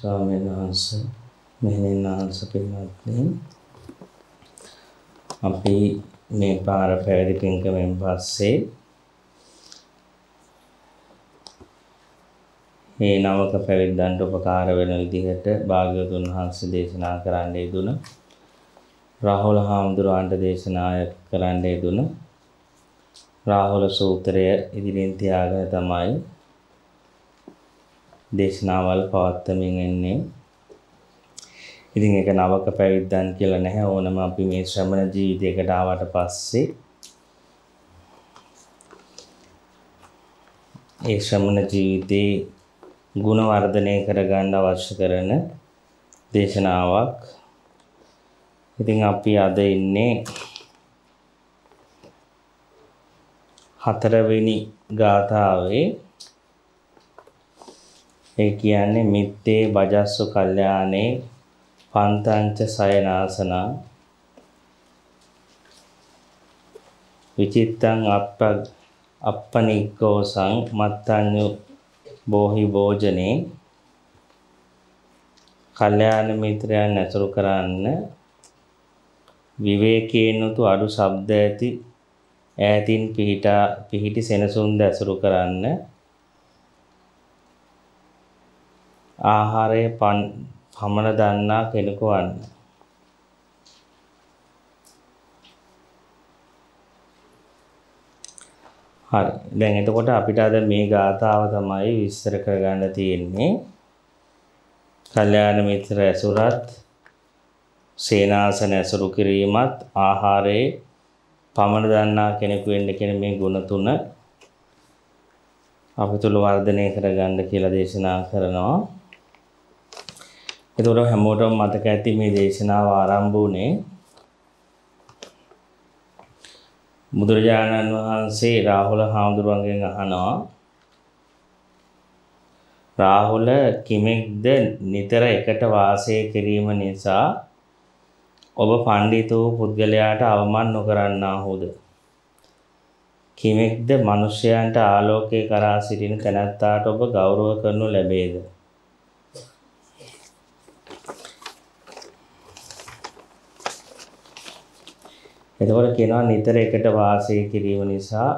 ස්වාමීන් වහන්ස මෙහෙණින් වහන්ස පින්වත්නි අපි මේ පාර පැවිදි පින්කමෙන් පස්සේ මේ නවක පැවිද්දන්ට උපකාර වෙන විදිහට භාග්‍යවතුන් වහන්සේ දේශනා කරන්න යෙදුන රාහුල හාමුදුරුවන්ට දේශනා කරන්න යෙදුන රාහුල සූත්‍රය ඉදිරියෙන් තියාගෙන තමයි දේශනාවල් පවත්වමින් එන්නේ. ඉතින් ඒක නවක පැවිද්දන් කියලා නැහැ ඕනම අපි මේ ශ්‍රමණ ජීවිතයකට ආවට පස්සේ ඒ ශ්‍රමණ ජීවිතේ ගුණ වර්ධනය කරගන්න අවශ්‍ය කරන දේශනාවක්. ඉතින් අපි අද ඉන්නේ හතරවෙනි ගාථාවේ ඒ කියන්නේ මිත්තේ බජස්ස කල්යාණේ පන්තංච සයනාසන විචිත්තං අප්ප අප්පනික්කෝසං මත්තඤ්ඤු බෝහි භෝජනේ කල්යාණ මිත්‍රයන් ඇසුරු කරන්න විවේකයෙන් උතු අඩු ශබ්ද ඇති ඈතින් පිහිටා පිහිටි සෙනසුන් ද ඇසුරු කරන්න ආහාරය පමණ දන්නා කෙනෙකු වන්න. හරි. දැන් එතකොට අපිට අද මේ ගාථාව තමයි විස්තර කරගන්න තියෙන්නේ. කල්යාණ මිත්‍ර ඇසුරත් සේනාසන ඇසුරු කිරීමත් ආහාරයේ පමණ දන්නා කෙනෙකු වෙන්න කියන මේ ගුණ තුන අපි තුල වර්ධනය කරගන්න කියලා දේශනා කරනවා. එතකොට හැමෝටම මතක ඇති මේ දේශනාව ආරම්භ වුණේ බුදුරජාණන් වහන්සේ රාහුල හාමුදුරුවන්ගෙන් අහනවා රාහුල කිමෙක්ද නිතර එකට වාසය කිරීම නිසා ඔබ පඬිතු පුද්ගලයාට අවමන් නොකරන්නාහුද කිමෙක්ද මිනිසයන්ට ආලෝකේ කරා සිටින තැනැත්තාට ඔබ ගෞරව කරනු ලැබේද එතකොට කියනවා නිතර එකට වාසය කිරීම නිසා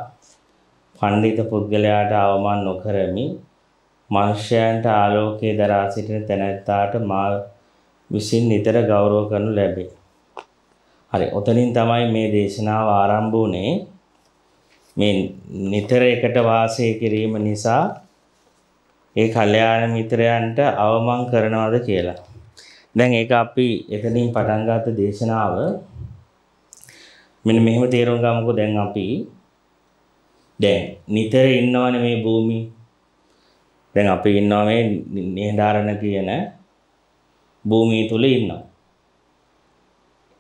පඬිත පුද්ගලයාට අවමන් නොකරමි මනුෂ්‍යයන්ට ආලෝකයේ දරා සිටින තැනැත්තාට මා විසින් නිතර ගෞරව කරනු ලැබේ. හරි, ඔතනින් තමයි මේ දේශනාව ආරම්භ වුනේ. මේ නිතර එකට වාසය කිරීම නිසා ඒ කල්යාණ මිත්‍රයන්ට අවමන් කරනවද කියලා. දැන් ඒක අපි එතනින් පටන් ගත්ත දේශනාව මෙන්න මෙහෙම තේරුම් ගමුකෝ දැන් අපි දැන් නිතර ඉන්නවනේ මේ භූමියේ දැන් අපි ඉන්නවා මේ නිහඬාරණ කියන භූමිය තුල ඉන්නවා.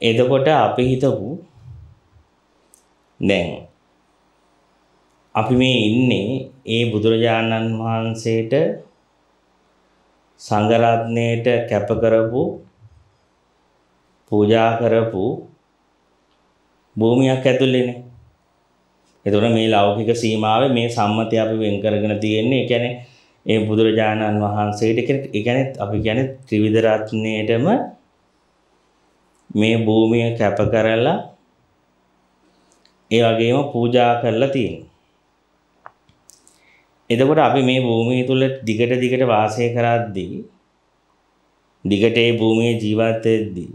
එතකොට අපි හිතමු දැන් අපි මේ ඉන්නේ ඒ බුදුරජාණන් වහන්සේට සංඝ රත්නයට කැප කරපු පූජා කරපු භූමියක් ඇතුළේනේ. ඒතොර මේ ලෞකික සීමාවේ මේ සම්මතය අපි වෙන් කරගෙන තියෙන්නේ. ඒ කියන්නේ ඒ බුදුරජාණන් වහන්සේට ඒ කියන්නේ අපි කියන්නේ ත්‍රිවිධ රත්නයේටම මේ භූමිය කැප කරලා ඒ වගේම පූජා කරලා තියෙනවා. එතකොට අපි මේ භූමිය තුල දිගට දිගට වාසය කරද්දී දිගට මේ භූමියේ ජීවත් වෙද්දී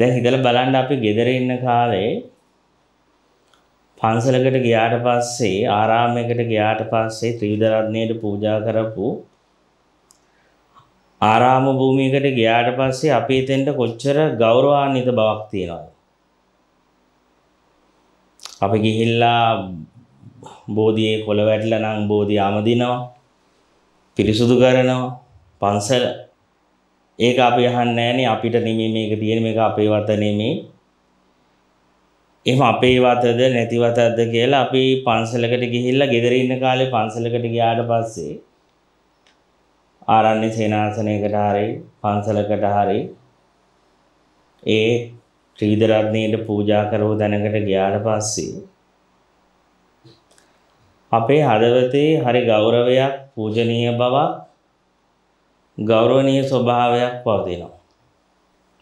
දැන් හිතලා බලන්න අපි ගෙදර ඉන්න කාලේ පන්සලකට ගියාට පස්සේ ආරාමයකට ගියාට පස්සේ ත්‍රිවිධ රත්නයට පූජා කරපු ආරාම භූමියකට ගියාට පස්සේ අපි එතෙන්ට කොච්චර ගෞරවාන්විත බවක් තියෙනවද අපි ගිහිල්ලා බෝධියේ කොළ වැටිලා නම් බෝධිය ආමදිනවා පිරිසුදු කරනවා පන්සල ඒක අපි අහන්නේ නැහනේ අපිට නෙමෙයි මේක තියෙන්නේ මේක අපේ වත නෙමෙයි. එහෙම අපේ වතද නැති වතද කියලා අපි පන්සලකට ගිහිල්ලා ගෙදර ඉන්න කාලේ පන්සලකට ගියාට පස්සේ ආරණ්‍ය සේනාසනයකට හරි පන්සලකට හරි ඒ ත්‍රිවිධ පූජා කරව දැනකට ගියාට පස්සේ අපේ හදවතේ හරි ගෞරවයක් පූජනීය බවක් ගෞරවනීය ස්වභාවයක් පවතිනවා.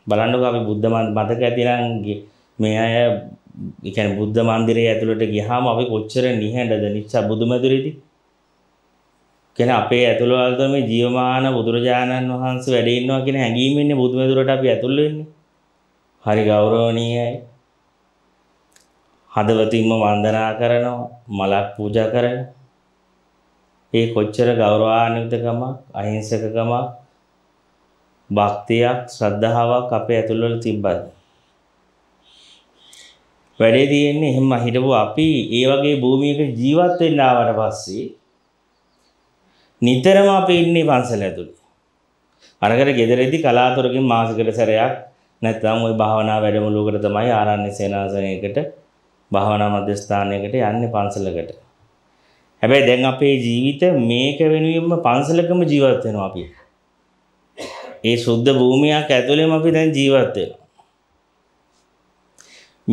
බලන්නකෝ අපි බුද්ධ මතක ඇතිනම් මේ අය එකන බුද්ධ මන්දිරයේ ඇතුළට ගියාම අපි කොච්චර නිහඬද නිච්චා බුදුමැදුරේදී කියන්නේ අපේ ඇතුළවල තමයි ජීවමාන බුදුරජාණන් වහන්සේ වැඩ ඉන්නවා කියන හැඟීම ඉන්නේ බුදුමැදුරට අපි ඇතුළ වෙන්නේ. හරි ගෞරවණීයයි. හදවතින්ම වන්දනා කරනවා, මලක් පූජා කරනවා. ඒ කොච්චර ගෞරවාන්විත ගමක් අහිංසක ගමක් භක්තියක් ශ්‍රද්ධාවක් අපේ ඇතුළවල තිබ්බද වැඩේ තියෙන්නේ එහෙම හිටපු අපි ඒ වගේ භූමියක ජීවත් වෙන්න ආවට පස්සේ නිතරම අපි ඉන්නේ පන්සල ඇතුළේ අරකට ගෙදරදී කලාතුරකින් මාසිකට සැරයක් නැත්නම් ওই භාවනා වැඩමුළුවකට තමයි ආරණ්‍ය සේනාසනයකට භාවනා මධ්‍යස්ථානයකට යන්නේ පන්සලකට හැබැයි දැන් අපේ ජීවිත මේක වෙනුවෙන්ම පන්සලකම ජීවත් වෙනවා අපි. ඒ සුද්ධ භූමියක් ඇතුළේම අපි දැන් ජීවත් වෙනවා.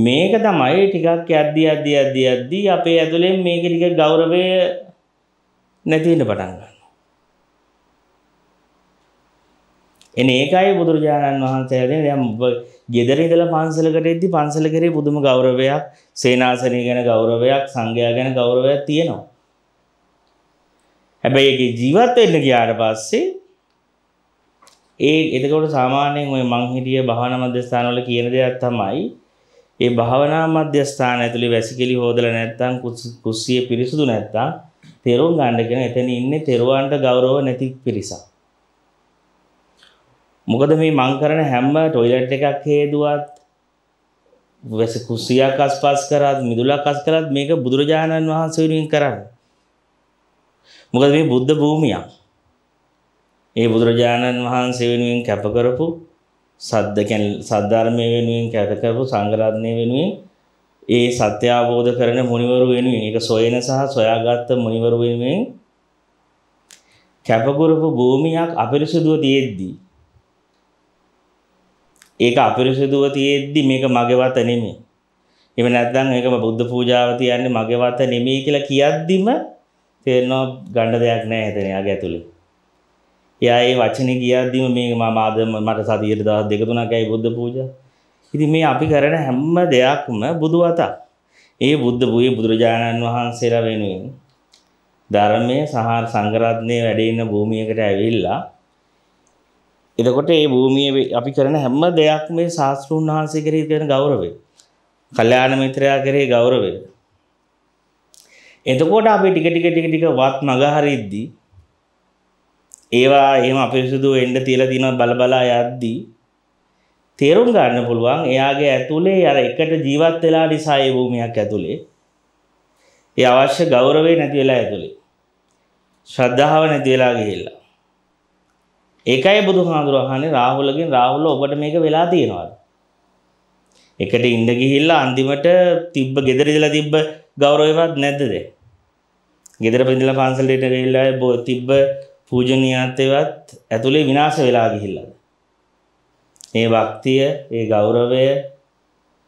මේක තමයි ටිකක් යද්දි යද්දි යද්දි යද්දි අපේ ඇතුලෙන් මේක ටික ගෞරවය නැති වෙන්න පටන් ගන්නවා. එනේ ඒකයි බුදුරජාණන් වහන්සේ හදන්නේ දැන් ඔබ ගෙදර ඉඳලා පන්සලකට එද්දි පන්සල කරේ පුදුම ගෞරවයක්, සේනාසනය ගැන ගෞරවයක්, සංඝයා ගැන ගෞරවයක් තියෙනවා. හැබැයි ජීවත් වෙන්න ගියාට පස්සේ ඒ එතකොට සාමාන්‍යයෙන් ඔය මං හිටිය භාවනා මධ්‍යස්ථානවල කියන දේක් තමයි ඒ භාවනා මධ්‍යස්ථාන ඇතුලේ වැසිකිලි හොදලා නැත්නම් කුස්සිය පිරිසුදු නැත්නම් තෙරුන් ගන්න කියන එතන ඉන්නේ තෙරුවන්ට ගෞරව නැති පිරිසක්. මොකද මේ මං කරන හැම টয়ලට් එකක් හේදුවත් වැස කුස්සියක් අස්පස් කරත් මිදුලක් අස් කරත් මේක බුදුරජාණන් වහන්සේ වෙනුවෙන් කරන්නේ. මොකද මේ බුද්ධ භූමියක්. ඒ බුදුරජාණන් වහන්සේ වෙනුවෙන් කැප කරපු සද්ද කියන්නේ සද්ධර්මයේ වෙනුවෙන් කැප කරපු සංඝරත්නය වෙනුවෙන් ඒ සත්‍ය අවබෝධ කරන මුනිවරු වෙනුවෙන් ඒක සොයන සහ සොයාගත් මුනිවරු වෙනුවෙන් කැපකරපු භූමියක් අපිරිසුදුව තියෙද්දී ඒක අපිරිසුදුව තියෙද්දි මේක මගේ වත නෙමෙයි. එහෙම නැත්නම් ඒකම බුද්ධ පූජාව තියන්නේ මගේ වත නෙමෙයි කියලා කියද්දිම තේරෙනවා ගණ්ඩ දෙයක් නෑ හිතන යාගේ ඇතුළේ. එයා ඒ වචනේ කියද්දිම මේ මම ආද මට සතියට දවස් දෙක තුනක් ඇයි බුද්ධ පූජා. ඉතින් මේ අපි කරන හැම දෙයක්ම බුදු වතක්. ඒ බුද්ධ භූයේ බුදුරජාණන් වහන්සේලා වෙනුවෙන් ධර්මයේ සහ සංඝරත්නයේ වැඩ ඉන්න භූමියකට ඇවිල්ලා එතකොට මේ භූමියේ අපි කරන හැම දෙයක්ම මේ ශාස්ත්‍රුන් වහන්සේ කෙරෙහි කරන ගෞරවය. කල්යාණ මිත්‍රයා කෙරෙහි ගෞරවය. එතකොට අපි ටික ටික ටික ටික වත් මගහරිද්දී ඒවා එහෙම අපිරිසුදු එන්න තියලා තියෙන බලබලා යද්දී තේරුම් ගන්න පුළුවන් එයාගේ ඇතුලේ අර එකට ජීවත් වෙලා නිසා ඒ භූමියක් ඇතුලේ ඒ අවශ්‍ය ගෞරවය නැති වෙලා ඇතුලේ ශ්‍රද්ධාව නැති වෙලා ගිහිල්ලා ඒකයි බුදුහාඳුර අහන්නේ රාහුලගෙන් රාහුල ඔබට මේක වෙලා තියෙනවද එකට ඉන්න ගිහිල්ලා අන්තිමට තිබ්බ gedara ඉඳලා තිබ්බ ගෞරවවත් නැද්දද? ගෙදර පිළිඳලා පන්සලට ගිහිල්ලා තිබ්බ පූජනීයත්වයත් ඇතුලේ විනාශ වෙලා ගිහිල්ලාද? ඒ භක්තිය, ඒ ගෞරවය,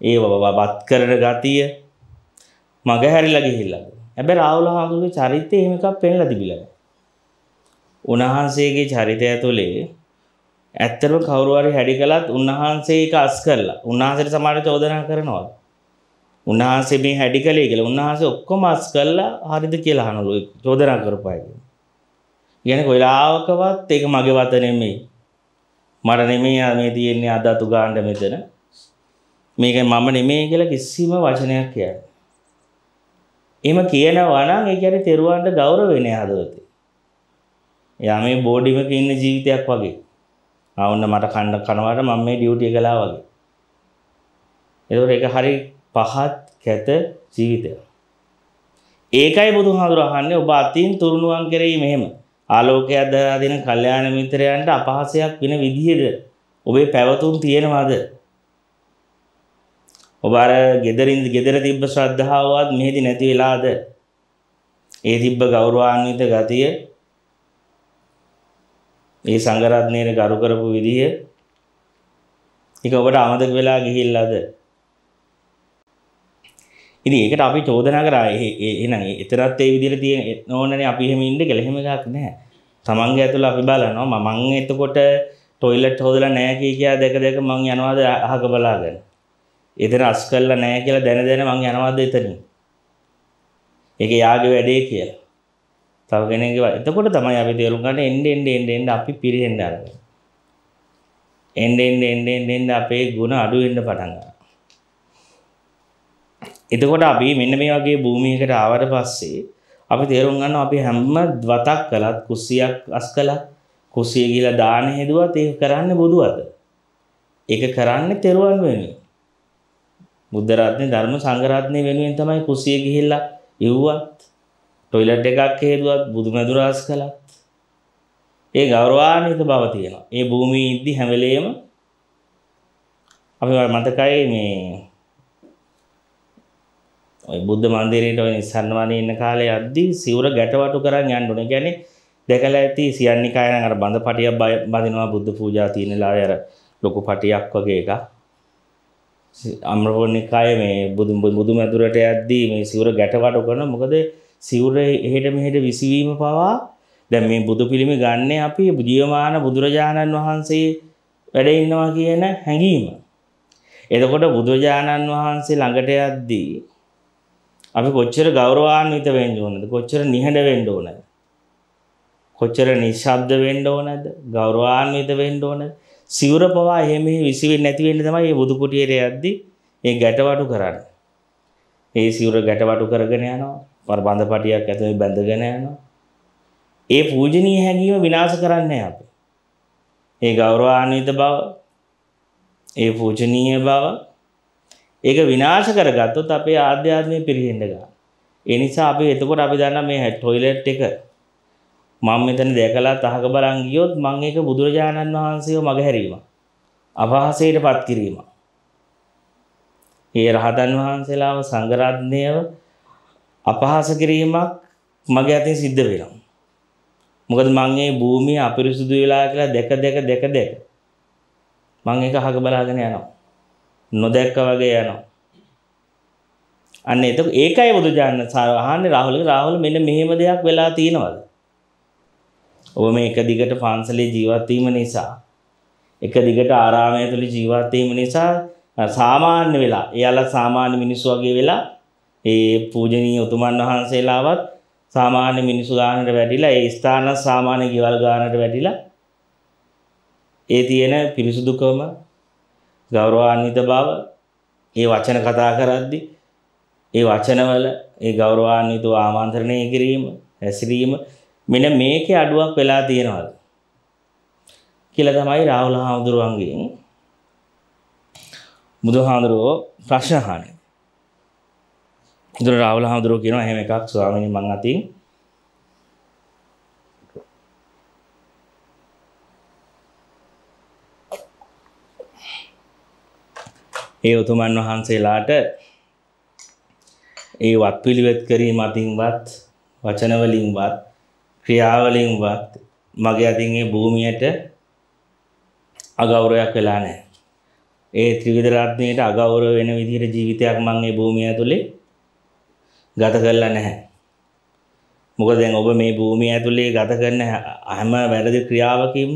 ඒ වවත් කරන ගතිය මගහැරිලා ගිහිල්ලාද? හැබැයි රාහුල හාමුදුරුවෝ චරිතය එහෙම එකක් පෙන්ලා තිබිලා. උන්වහන්සේගේ චරිතය ඇතුලේ ඇත්තටම කවුරු හරි හැඩි කළත් උන්වහන්සේ ඒක අස් කරලා උන්වහන්සේට සමාජ චෝදනා කරනවා. උන්වහන්සේ මේ හැඩි කළේ කියලා උන්වහන්සේ ඔක්කොම අස් කළා හරිද කියලා අහනලු චෝදනා කරපයි කියන්නේ කොයිලාවකවත් ඒක මගේ වත නෙමෙයි මට නෙමෙයි මේ තියෙන්නේ අද අතු ගාන්න මෙතන මේක මම නෙමෙයි කියලා කිසිම වචනයක් කියන්නේ එහෙම කියනවා නම් ඒ කියන්නේ තෙරුවන්ට ගෞරවය නේ හදවතේ එයා මේ බෝඩිමක ඉන්න ජීවිතයක් වගේ ආවන්න මට කන්න කනවාට මම මේ ඩියුටි කළා වගේ එතකොට ඒක හරිය පහත් කැත ජීවිතය. ඒකයි බුදුහාඳුරහන්නේ ඔබ අතින් තුරුණුවන් කෙරෙහි මෙහෙම ආලෝකය අදරා දෙන කල්යාණ මිත්‍රයන්ට අපහසයක් වෙන විදිහද ඔබේ පැවතුම් තියෙනවාද ඔබ අර gederin gedera තිබ්බ ශ්‍රද්ධාවවත් මෙහෙදි නැති වෙලාද ඒ තිබ්බ ගෞරවාන්විත ගතිය මේ සංඝරත්නයේ ගරු කරපු විදිය ඒක ඔබට අමතක වෙලා ගිහිල්ලාද ඉති ඒකට අපි චෝදනා කරා එන එතරත් ඒ විදිර තිය නෝනන අපිහෙමින්ට කෙළෙහෙම එකක් නෑ තමන්ග ඇතුළ අපි බලනවා මං එතකොට ටොයිල්ලට හෝදල නෑකී කියයා දෙක දෙක මං යනවාද අහක බලාගෙන එතන අස් කල්ලා නෑ කියලා දැන දෙන මං යනවාද එතරින් එක යාගේ වැඩේ කියලා තව කෙනෙගේ එතකොට තමයි අපි තේරුම් ගන්න එන්න එන්න එන්න එන්න අපි පිරෙහෙන්න අරගෙන එන්න එන්න එන්න එන්න අපේ ගුණ අඩු වෙන්න පටන් ගන්නවා එතකොට අපි මෙන්න මේ වගේ භූමියකට ආවට පස්සේ අපි තේරුම් ගන්නවා අපි හැම වතක් කළත් කුස්සියක් අස් කළත් කුස්සිය ගිහලා දාන හේදුවත් ඒක කරන්නේ බොදුවද? ඒක කරන්නේ තෙරුවන් වෙනුවෙන්. බුද්ධ රත්නේ ධර්ම සංඝ රත්නේ වෙනුවෙන් තමයි කුස්සිය ගිහිල්ලා ඉව්වත් ටොයිලට් එකක් හේදුවත් බුදුමැදුරාස් කළත් ඒ ගෞරවාන්විත බව තියෙනවා. ඒ භූමියේ ඉද්දි හැම වෙලේම අපි මතකයි මේ ඔය බුද්ධ මන්දිරයට ඔය නිස්සන්නවනේ ඉන්න කාලේ යද්දී සිවුර ගැටවටු කරන් යන්න ඕනේ. කියන්නේ දැකලා ඇති සියන්නිකාය නම් අර බඳ පටියක් බඳිනවා බුද්ධ පූජා තියෙනලා අර ලොකු පටියක් වගේ එකක්. අම්රපෝනිකාය මේ බුදු බුදු මැදුරට යද්දී මේ සිවුර ගැටවටු කරන මොකද සිවුර එහෙට මෙහෙට විසිවීම පවා දැන් මේ බුදු පිළිම ගන්නේ අපි ජීවමාන බුදුරජාණන් වහන්සේ වැඩ ඉන්නවා කියන හැඟීම. එතකොට බුදුරජාණන් වහන්සේ ළඟට යද්දී අපි කොච්චර ගෞරවාන්විත වෙන්න ඕනද කොච්චර නිහඬ වෙන්න ඕනද කොච්චර නිශ්ශබ්ද වෙන්න ඕනද ගෞරවාන්විත වෙන්න ඕනද සිවුර පවා එහෙම විසිවෙන්නේ නැති වෙන්න තමයි මේ බුදු කුටියට යද්දී මේ ගැටවටු කරන්නේ. මේ සිවුර ගැටවටු කරගෙන යනවා. වර බඳපටියක් ඇතුලේ බැඳගෙන යනවා. ඒ පූජනීය හැඟීම විනාශ කරන්නේ අපි. ඒ ගෞරවාන්විත බව, ඒ පූජනීය බව ඒක විනාශ කරගත්තොත් අපේ ආධ්‍යාත්මය පිරිහෙන්න ගන්නවා. ඒ නිසා අපි එතකොට අපි දන්නා මේ ටොයිලට් එක මම මෙතන දැකලා තහක බලන් ගියොත් මම ඒක බුදුරජාණන් වහන්සේව මගහැරීම. අපහාසයටපත් කිරීම. ඒ රහතන් වහන්සේලාව සංඝරත්නයව අපහාස කිරීමක් මගේ අතින් සිද්ධ වෙනවා. මොකද මං මේ භූමිය අපිරිසුදු වෙලා කියලා දැක දැක දැක දැක මං ඒක අහක බලාගෙන යනවා. නොදැක්ක වගේ යනවා. අන්න එතකොට ඒකයි බුදුජානක සාහන්නේ රාහුලගේ රාහුල මෙන්න මෙහෙම දෙයක් වෙලා තියෙනවද? ඔබ මේ එක දිගට පන්සලේ ජීවත් වීම නිසා එක දිගට ආරාමය තුළ ජීවත් වීම නිසා සාමාන්‍ය වෙලා එයාලා සාමාන්‍ය මිනිස්සු වගේ වෙලා ඒ පූජනීය උතුමන් වහන්සේලාවත් සාමාන්‍ය මිනිස්සු ගානට වැඩිලා ඒ ස්ථාන සාමාන්‍ය ගෙවල් ගානට වැඩිලා ඒ තියෙන පිරිසුදුකම ගෞරවාන්විත බව ඒ වචන කතා කරද්දි ඒ වචනවල ඒ ගෞරවාන්විත ආමන්ත්‍රණය කිරීම හැසිරීම මෙන්න මේකේ අඩුවක් වෙලා තියෙනවද කියලා තමයි රාහුල හාමුදුරුවන්ගෙන් බුදුහාඳුරෝ ප්‍රශ්න අහන්නේ. ඉතින් රාහුල හාමුදුරුවෝ කියනවා එහෙම එකක් ස්වාමීනි මං අතින් ඒ උතුමන් වහන්සේලාට ඒ වත් පිළිවෙත් කිරීම අතින්වත් වචනවලින්වත් ක්‍රියාවලින්වත් මගේ අතින් ඒ භූමියට අගෞරවයක් වෙලා නැහැ. ඒ ත්‍රිවිධ රත්නයට අගෞරව වෙන විදිහට ජීවිතයක් මම මේ භූමිය ඇතුලේ ගත කරලා නැහැ. මොකද දැන් ඔබ මේ භූමිය ඇතුලේ ගත කරන හැම වැරදි ක්‍රියාවකින්ම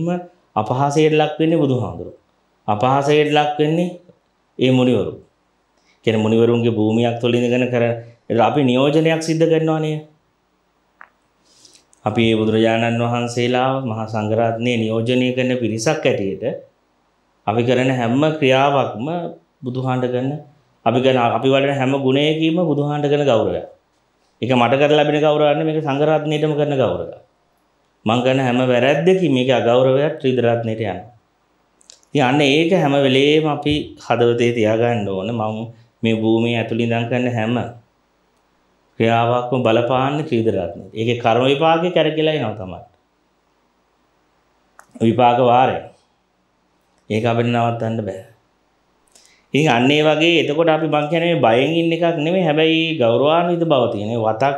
අපහාසයට ලක් වෙන්නේ බුදුහාමුදුරුවෝ. අපහාසයට ලක් වෙන්නේ ඒ මුනිවරු. කියන්නේ මුනිවරුන්ගේ භූමියක් තුළ ඉඳගෙන කරන ඒතර අපි නියෝජනයක් සිද්ධ කරනවානේ. අපි මේ බුදුරජාණන් වහන්සේලා මහා සංඝරත්නයේ නියෝජනය කරන පිරිසක් ඇටියට අපි කරන හැම ක්‍රියාවක්ම බුදුහාණ්ඩ කරන අපි කරන අපි වඩන හැම ගුණයකින්ම බුදුහාණ්ඩ කරන ගෞරවය. ඒක මට කරලා ලැබෙන ගෞරවයක් නෙමෙයි මේක සංඝරත්නයටම කරන ගෞරවයක්. මං කරන හැම වැරැද්දකින් මේක අගෞරවයක් ත්‍රිදරත්නයට යනවා. යන්න ඒක හැම වෙලේම අපි හදවතේ තියාගන්න ඕන මම මේ භූමිය ඇතුළින් ඉඳන් කරන හැම ක්‍රියාවක්ම බලපාන්නේ ක්‍රීඩ රත්නය. ඒකේ කර්ම විපාකේ කරකිලා එනවා තමයි. විපාක වාරය. ඒක අපිට නවත්තන්න බෑ. ඉතින් අන්න ඒ වගේ එතකොට අපි මං කියන්නේ මේ බයෙන් ඉන්න එකක් නෙමෙයි හැබැයි ගෞරවාන්විත බව තියෙන. වතක්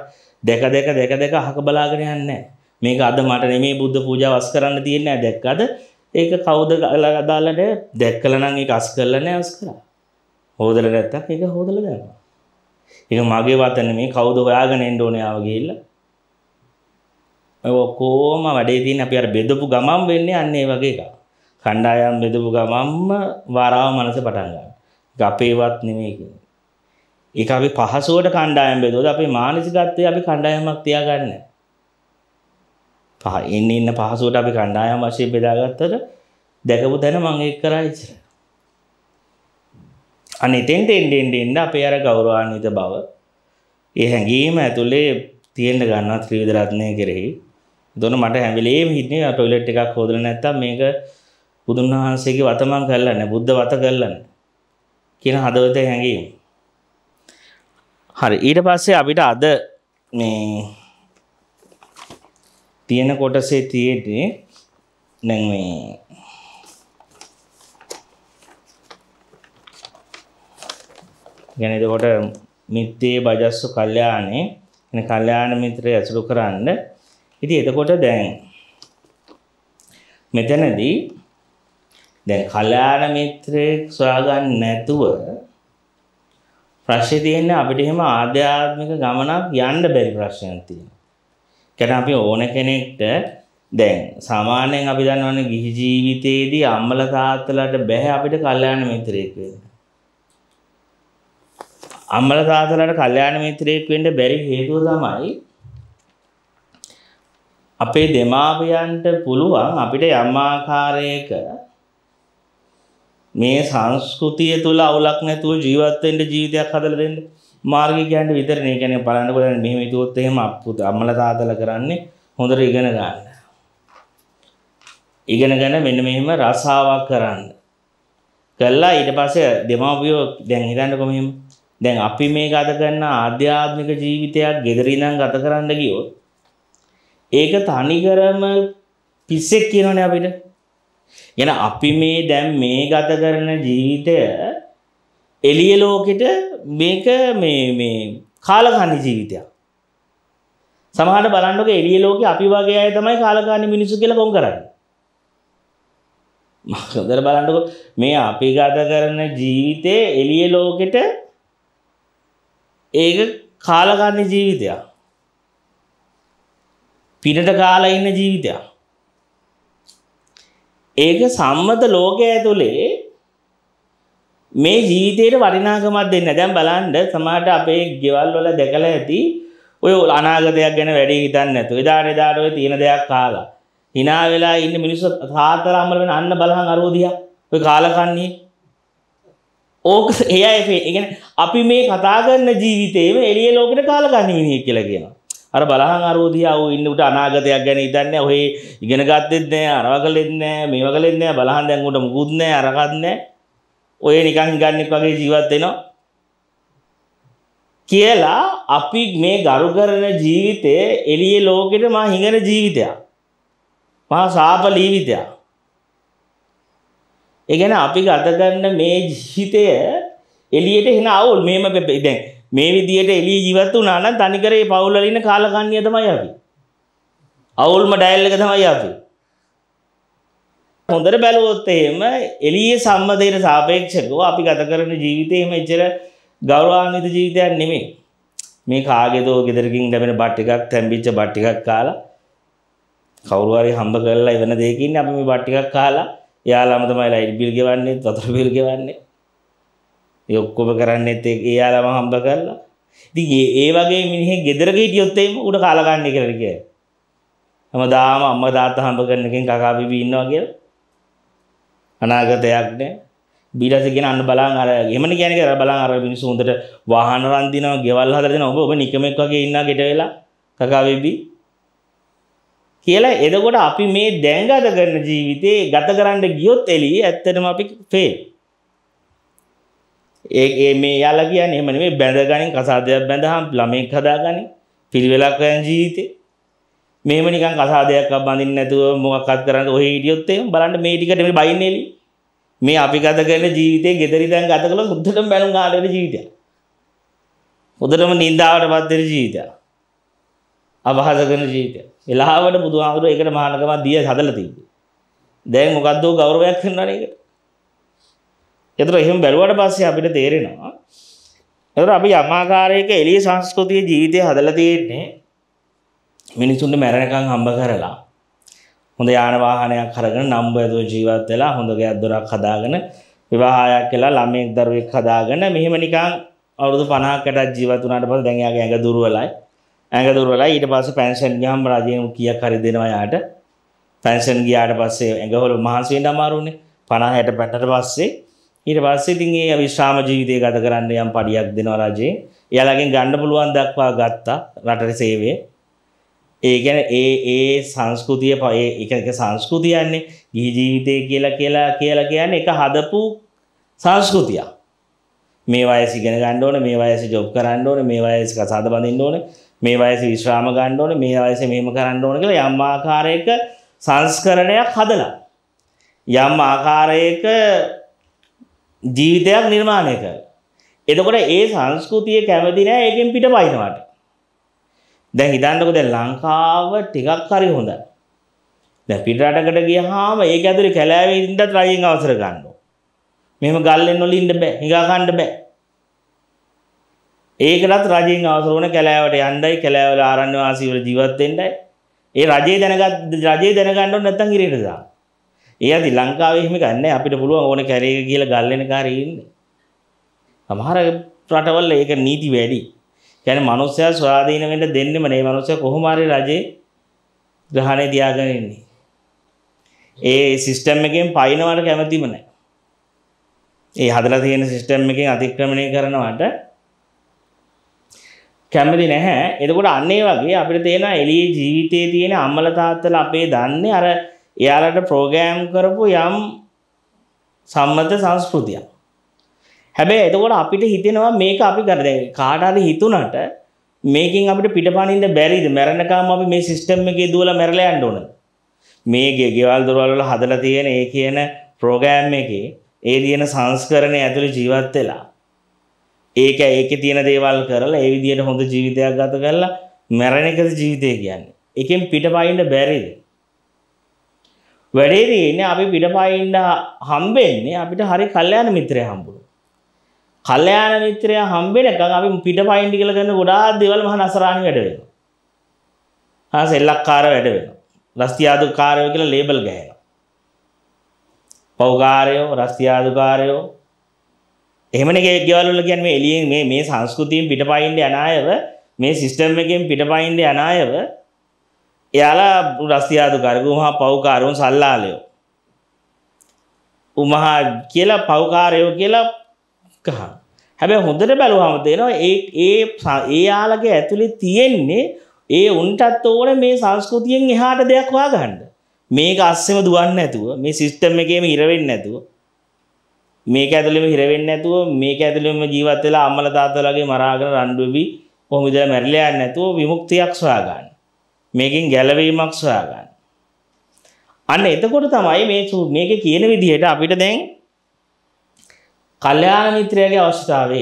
දැක දැක දැක දැක අහක බලාගෙන යන්නේ නැහැ. මේක අද මට නෙමෙයි බුද්ධ පූජාව අස් කරන්න තියන්නේ නැහැ. දැක්කද? ඒක කවුද අලගදාලට දැක්කලනං එක අස් කරලන අස් කර හෝදල නැත්තක් එක හෝදල දැවා එක මගේ වතන මේ කවුද ඔයාගෙන එන්ඩෝනයාවගේල්ල ඔක්කෝම වැඩේ තින් අපි අර බෙදපු ගමම් වෙන්නේ අන්නේ වගේ එක කණ්ඩායම් බෙදපු ගමම්ම වරාව මනස පටන්ගන්න ගපේවත් නෙමේක එක අපි පහසුවට කණ්ඩායම් බෙදෝද අපේ මානසිකත්වය අපි කණ්ඩායමක් තියාගන්න පහ එන්න ඉන්න පහසුවට අපි කණ්ඩායම් වශයෙන් බෙදාගත්තට දැකපු තැන මං ඒක කරා ඉතින්. අනිතෙන්ට එන්න එන්න එන්න අපේ අර ගෞරවාන්විත බව ඒ හැඟීම ඇතුලේ තියෙන්න ගන්නවා ත්‍රිවිධ රත්නය කෙරෙහි. දොන මට හැම වෙලේම හිටියේ ටොයිලට් එකක් හොදලා නැත්තම් මේක බුදුන් වහන්සේගේ වතමන් කරලා නැහැ බුද්ධ වත කරලා නැහැ කියන හදවතේ හැඟීම. හරි ඊට පස්සේ අපිට අද මේ තියෙන කොටසේ තියෙද්දී දැන් මේ ගැන එතකොට මිත්තේ බජස්ස කල්යාණේ එන කල්යාණ මිත්‍රය ඇසුරු කරන්න ඉතින් එතකොට දැන් මෙතනදී දැන් කල්යාණ මිත්‍රයෙක් සොයාගන්න නැතුව ප්‍රශ්නේ තියෙන්නේ අපිට එහෙම ආධ්‍යාත්මික ගමනක් යන්න බැරි ප්‍රශ්නයක් තියෙනවා කියන්නේ අපි ඕන කෙනෙක්ට දැන් සාමාන්‍යයෙන් අපි දන්නවනේ ගිහි ජීවිතයේදී අම්මලා තාත්තලාට බැහැ අපිට කල්යාණ මිත්‍රයෙක් වෙන්න. අම්මලා තාත්තලාට කල්යාණ මිත්‍රයෙක් වෙන්න බැරි හේතුව තමයි අපේ දෙමාපියන්ට පුළුවන් අපිට යම් ආකාරයක මේ සංස්කෘතිය තුල අවුලක් නැතුව ජීවත් වෙන්න ජීවිතයක් හදලා දෙන්න. මාර්ගය කියන්නේ විතරනේ. ඒ කියන්නේ බලන්න බලන්න මෙහෙම හිතුවොත් එහෙම අප්පුත අම්මලා තාත්තලා කරන්නේ හොඳට ඉගෙන ගන්න. ඉගෙනගෙන මෙන්න මෙහෙම රසාවක් කරන්න. කළා ඊට පස්සේ දෙමාපියෝ දැන් හිතන්නකො මෙහෙම. දැන් අපි මේ ගත කරන ආධ්‍යාත්මික ජීවිතයක් gederi ඉඳන් ගත කරන්න ගියොත් ඒක තනි කරම පිස්සෙක් කියනවනේ අපිට. එන අපි මේ දැන් මේ ගත කරන ජීවිතය එලිය ලෝකෙට මේක මේ කාලගන්න ජීවිතයක් සමහට බලන්නක එලිය ලෝක අපි වගේ අය තමයි කාලගන්න මිනිසු කියල කොන් කරන්න මදර බලන්නක මේ අපි ගත කරන ජීවිතය එලිය ලෝකෙට ඒක කාලගන්න ජීවිතයක් පිනට කාලා ඉන්න ජීවිතයක් ඒක සම්මත ලෝකය ඇතුළේ මේ ජීවිතයට වරිනාගමත් දෙන්න දැම් බලන්ඩ සමාට අපේ ගෙවල් වල දැකල ඇති ඔය අනාගතයක් ගැන වැඩි හිතන්න ඇතු එදා එදාටව තියෙන දෙයක් කාලා හිනා වෙලා ඉන්න මිනිස්ස තාතරම්මල වෙන අන්න බලහන් අරෝධිය ඔය කාලකන්නේ ඕක එයඒ ඉගෙන අපි මේ කතාගන්න ජීවිතේම එළිය ලෝකට කාලගන්න මිනිහ කියලා කියනවා අර බලහන් අරෝධියාව ඉන්නට අනාගතයක් ගැන ඉතන්න ඔහේ ඉගෙන ගත්තෙත්නෑ අරවකලෙන්න මේවකලෙන්න බලහන් දැන්ගුට මුකුත්නෑ අරගත්නෑ ඔය නිකං ගන්නෙක් වගේ ජීවත් වෙනවා කියලා අපි මේ ගරු කරන ජීවිතය එළිය ලෝකෙට මා හිඟන ජීවිතයක් මහා සාප ලීවිතයක් ඒගැන අපි ගතගන්න මේ ජීවිතය එලියට හෙන අවුල් මේම දැන් මේ විදියට එලි ජීවත් වුණා නම් තනිකරේ පවුල්වල ඉන්න කාලකන්ණිය තමයි අපි අවුල්ම ඩයල් එක තමයි අපි හොඳට බැලුවොත් එහෙම එළිය සම්මතයට සාපේක්ෂකව අපි ගත කරන ජීවිතේම එච්චර ගෞරවාන්විත ජීවිතයක් නෙමෙයි. මේ කාගේදෝ ගෙදරකින් ලැබෙන බත් ටිකක් තැම්බිච්ච බත් ටිකක් කාලා කවුරු හරි හම්බ කරලා එවන දෙයක ඉන්නේ අපි මේ බත් ටිකක් කාලා එයාලම තමයි ලයිට් බිල් ගෙවන්නේ, වතුර බිල් ගෙවන්නේ. ඒ ඔක්කොම කරන්නේත් එයාලම හම්බ කරලා. ඉතින් ඒ වගේ මිනිහෙක් ගෙදරක හිටියොත් එහෙම උඩ කාලා ගන්න කියලා කියන්නේ. හැමදාම අම්මා තාත්තා හම්බ කරන එකෙන් කකා බිබී ඉන්නවා කියලා අනාගතයක් නෑ බීරස ගෙන අන්න බලා අර එමන කියන කර බලා අර මිනිස්සු හොඳට වාහන රන්දිනවා ගෙවල් හදලා දෙනවා ඔබ ඔබ නිකමෙක් වගේ ඉන්න ගෙට වෙලා කකා වෙබි කියලා එතකොට අපි මේ දැන් ගත කරන ජීවිතේ ගත කරන්න ගියොත් එළියේ ඇත්තටම අපි ෆේල් ඒ මේ යාලා කියන්නේ එහෙම නෙමෙයි බැඳගනින් කසාදයක් බැඳහම් ළමෙක් හදාගනින් පිළිවෙලක් වෙන ජීවිතේ මේම නිකන් කසාදයක් බඳින්න නැතුව මොකක්වත් කරන්න ඔය හිටියොත් එහෙම බලන්න මේ ටිකට මේ බයින්නේලි මේ අපි ගත කරන ජීවිතේ gederi දැන් ගත කළොත් මුද්දටම බැලුම් ගන්න වෙන ජීවිතයක් මුද්දටම නින්දාවටපත් වෙන ජීවිතයක් අපහාස කරන ජීවිතයක් එළහවට බුදුහාමුදුරුවෝ ඒකට මහානකමක් දිය හදලා තිබ්බේ දැන් මොකද්ද ගෞරවයක් කරනවනේ ඒකට එතන එහෙම බැලුවට පස්සේ අපිට තේරෙනවා එතන අපි යමාකාරයක එළිය සංස්කෘතිය ජීවිතය හදලා තියෙන්නේ මිනිසුන්ට මැරණකං හම්බ කරලා හොඳ යානවාහනයක් කරගෙන නම්බදෝ ජීවත් වෙලා හොඳ ගැද්දොරක් හදාගෙන විවාහයක් කියලා ළමයෙක් දරුවෙක් හදාගෙන මෙහෙම නිකං අවුරුදු පනාකට ජීවත් වුණාට පස්සේ දැන් යාගේ ඇඟ දුර්වලයි ඇඟ දුර්වලයි ඊට පස්සේ පෙන්ෂන් ගියාම රජයෙන් කීයක් හරි දෙනවා යාට පෙන්ෂන් ගියාට පස්සේ ඇඟවල මහන්සි වෙන්න අමාරුනේ 50 60 පැටට පස්සේ ඊට පස්සේ ඉතින් ඒ විශ්‍රාම ජීවිතය ගත කරන්න යම් පඩියක් දෙනවා රජයෙන් එයාලගෙන් ගන්න පුළුවන් දක්වා ගත්තා රටේ සේවයේ ඒගැන ඒ ඒ සංස්කෘතිය පය එක එක සංස්කෘතියන්නේ ගිහි ජීවිතය කියලා කියලා කියලා කියන්න එක හදපු සංස්කෘතියක් මේ වයස ඉගෙන ගන්න ඕන මේ වයස ජොබ් කරන්න ඕන මේ වයස කසාද බඳින්න ඕන මේ වයස විශ්‍රාම ගන්න ඕන මේ වයස මෙහෙම කරන්න ඕන කියලා යම් ආකාරයක සංස්කරණයක් හදලා යම් ආකාරයක ජීවිතයක් නිර්මාණය කර. එතකොට ඒ සංස්කෘතිය කැමති නෑ ඒකෙන් පිට පයින්නවට. දැන් හිතන්නකෝ දැන් ලංකාව ටිකක් හරි හොඳයි. දැන් පිට රටකට ගියාම ඒක ඇතුලේ කැලෑවේ ඉඳන් රයින් අවසර ගන්නවා. මෙහෙම ගල්ලෙන් වල ඉන්න බෑ. හිඟා ගන්න බෑ. ඒකටත් රජෙන් අවසර වුණ කැලෑවට යන්නයි කැලෑවල ආරණ්‍ය වාසීවල ජීවත් වෙන්නයි. ඒ රජේ දැනගත් රජේ දැනගන්න ඕන නැත්නම් ඉරේට දාන. ඒ ඇති ලංකාවේ එහෙම ගන්නෑ අපිට පුළුවන් ඕන කැරේක කියලා ගල්ලෙන කාරී ඉන්න. සමහර රටවල ඒක නීති වැඩි. කියන්නේ මනුස්සයා ස්වාධීන වෙන්න දෙන්නෙම නේ මනුස්සයා කොහොම හරි රජේ ග්‍රහණය තියාගෙන ඉන්නේ. ඒ සිස්ටම් එකෙන් පයින්නවට කැමතිම නැහැ. ඒ හදලා තියෙන සිස්ටම් එකෙන් අතික්‍රමණය කරනවට කැමති නැහැ. එතකොට අන්න ඒ වගේ අපිට තේන එළියේ ජීවිතයේ තියෙන අම්මල තාත්තලා අපේ දන්නේ අර එයාලට ප්‍රෝග්‍රෑම් කරපු යම් සම්මත සංස්කෘතියක්. හැබැයි එතකොට අපිට හිතෙනවා මේක අපි කර දැන් කාට හරි හිතුණට මේකෙන් අපිට පිටපණින්න බැරිද මැරෙනකම් අපි මේ සිස්ටම් එකේ දුවලා මැරලා යන්න ඕනද මේ ගෙවල් දොරවල් වල හදලා තියෙන ඒ කියන ප්‍රෝග්‍රෑම් එකේ ඒ තියෙන සංස්කරණය ඇතුළේ ජීවත් වෙලා ඒක ඒකේ තියෙන දේවල් කරලා ඒ විදිහට හොඳ ජීවිතයක් ගත කරලා මැරෙන එකද ජීවිතය කියන්නේ. එකෙන් පිටපයින්න බැරිද? වැඩේ තියෙන්නේ අපි පිටපයින්න හම්බෙන්නේ අපිට හරි කල්යාණ මිත්‍රය හම්බුන. කල්යාණ මිත්‍රයා හම්බෙනකන් අපි පිට පයින්ටි කියලා කරන ගොඩාක් දේවල් මහා නසරාණි වැඩ වෙනවා. හා සෙල්ලක්කාර වැඩ වෙනවා. රස්තියාදුකාරයෝ කියලා ලේබල් ගහනවා. පෞකාරයෝ රස්තියාදුකාරයෝ එහෙමනේ ගේ ගෙවල් වල කියන්නේ මේ එළියෙන් මේ මේ සංස්කෘතියෙන් පිටපයින්ද යන අයව මේ සිස්ටම් එකෙන් පිටපයින්ද යන අයව එයාලා රස්තියාදුකාරකෝ මහා පෞකාරයෝ සල්ලාලයෝ උමහා කියලා පෞකාරයෝ කියලා ගහ හැබැ හොඳට බැලුවම දෙනවා ඒ ඒ ඒ යාලගේ ඇතුළි තියෙන්නේ ඒ උන්ටත් ඕන මේ සංස්කෘතියෙන් එහාට දෙයක් වා ගණ්ඩ මේක අස්සෙම දුවන්න ඇතුව මේ සිිස්ටම් එකේම ඉරවෙන්න ඇතුව මේක ඇතුළිම හිරවෙන්න ඇතුව මේක ඇතුළිම ජීවත් වෙලා අම්මල තාත්තලගේ මරාගෙන රණ්ඩුවී කොහොමද මැරිලා යන්නේ නැතුව විමුක්තියක් සොයාගන්න. මේකෙන් ගැලවීමක් සොයාගන්න. අන්න එතකොට තමයි මේ මේකේ කියන විදිහට අපිට දැන් කල්යාණ මිත්‍රයාගේ අවශ්‍යතාවය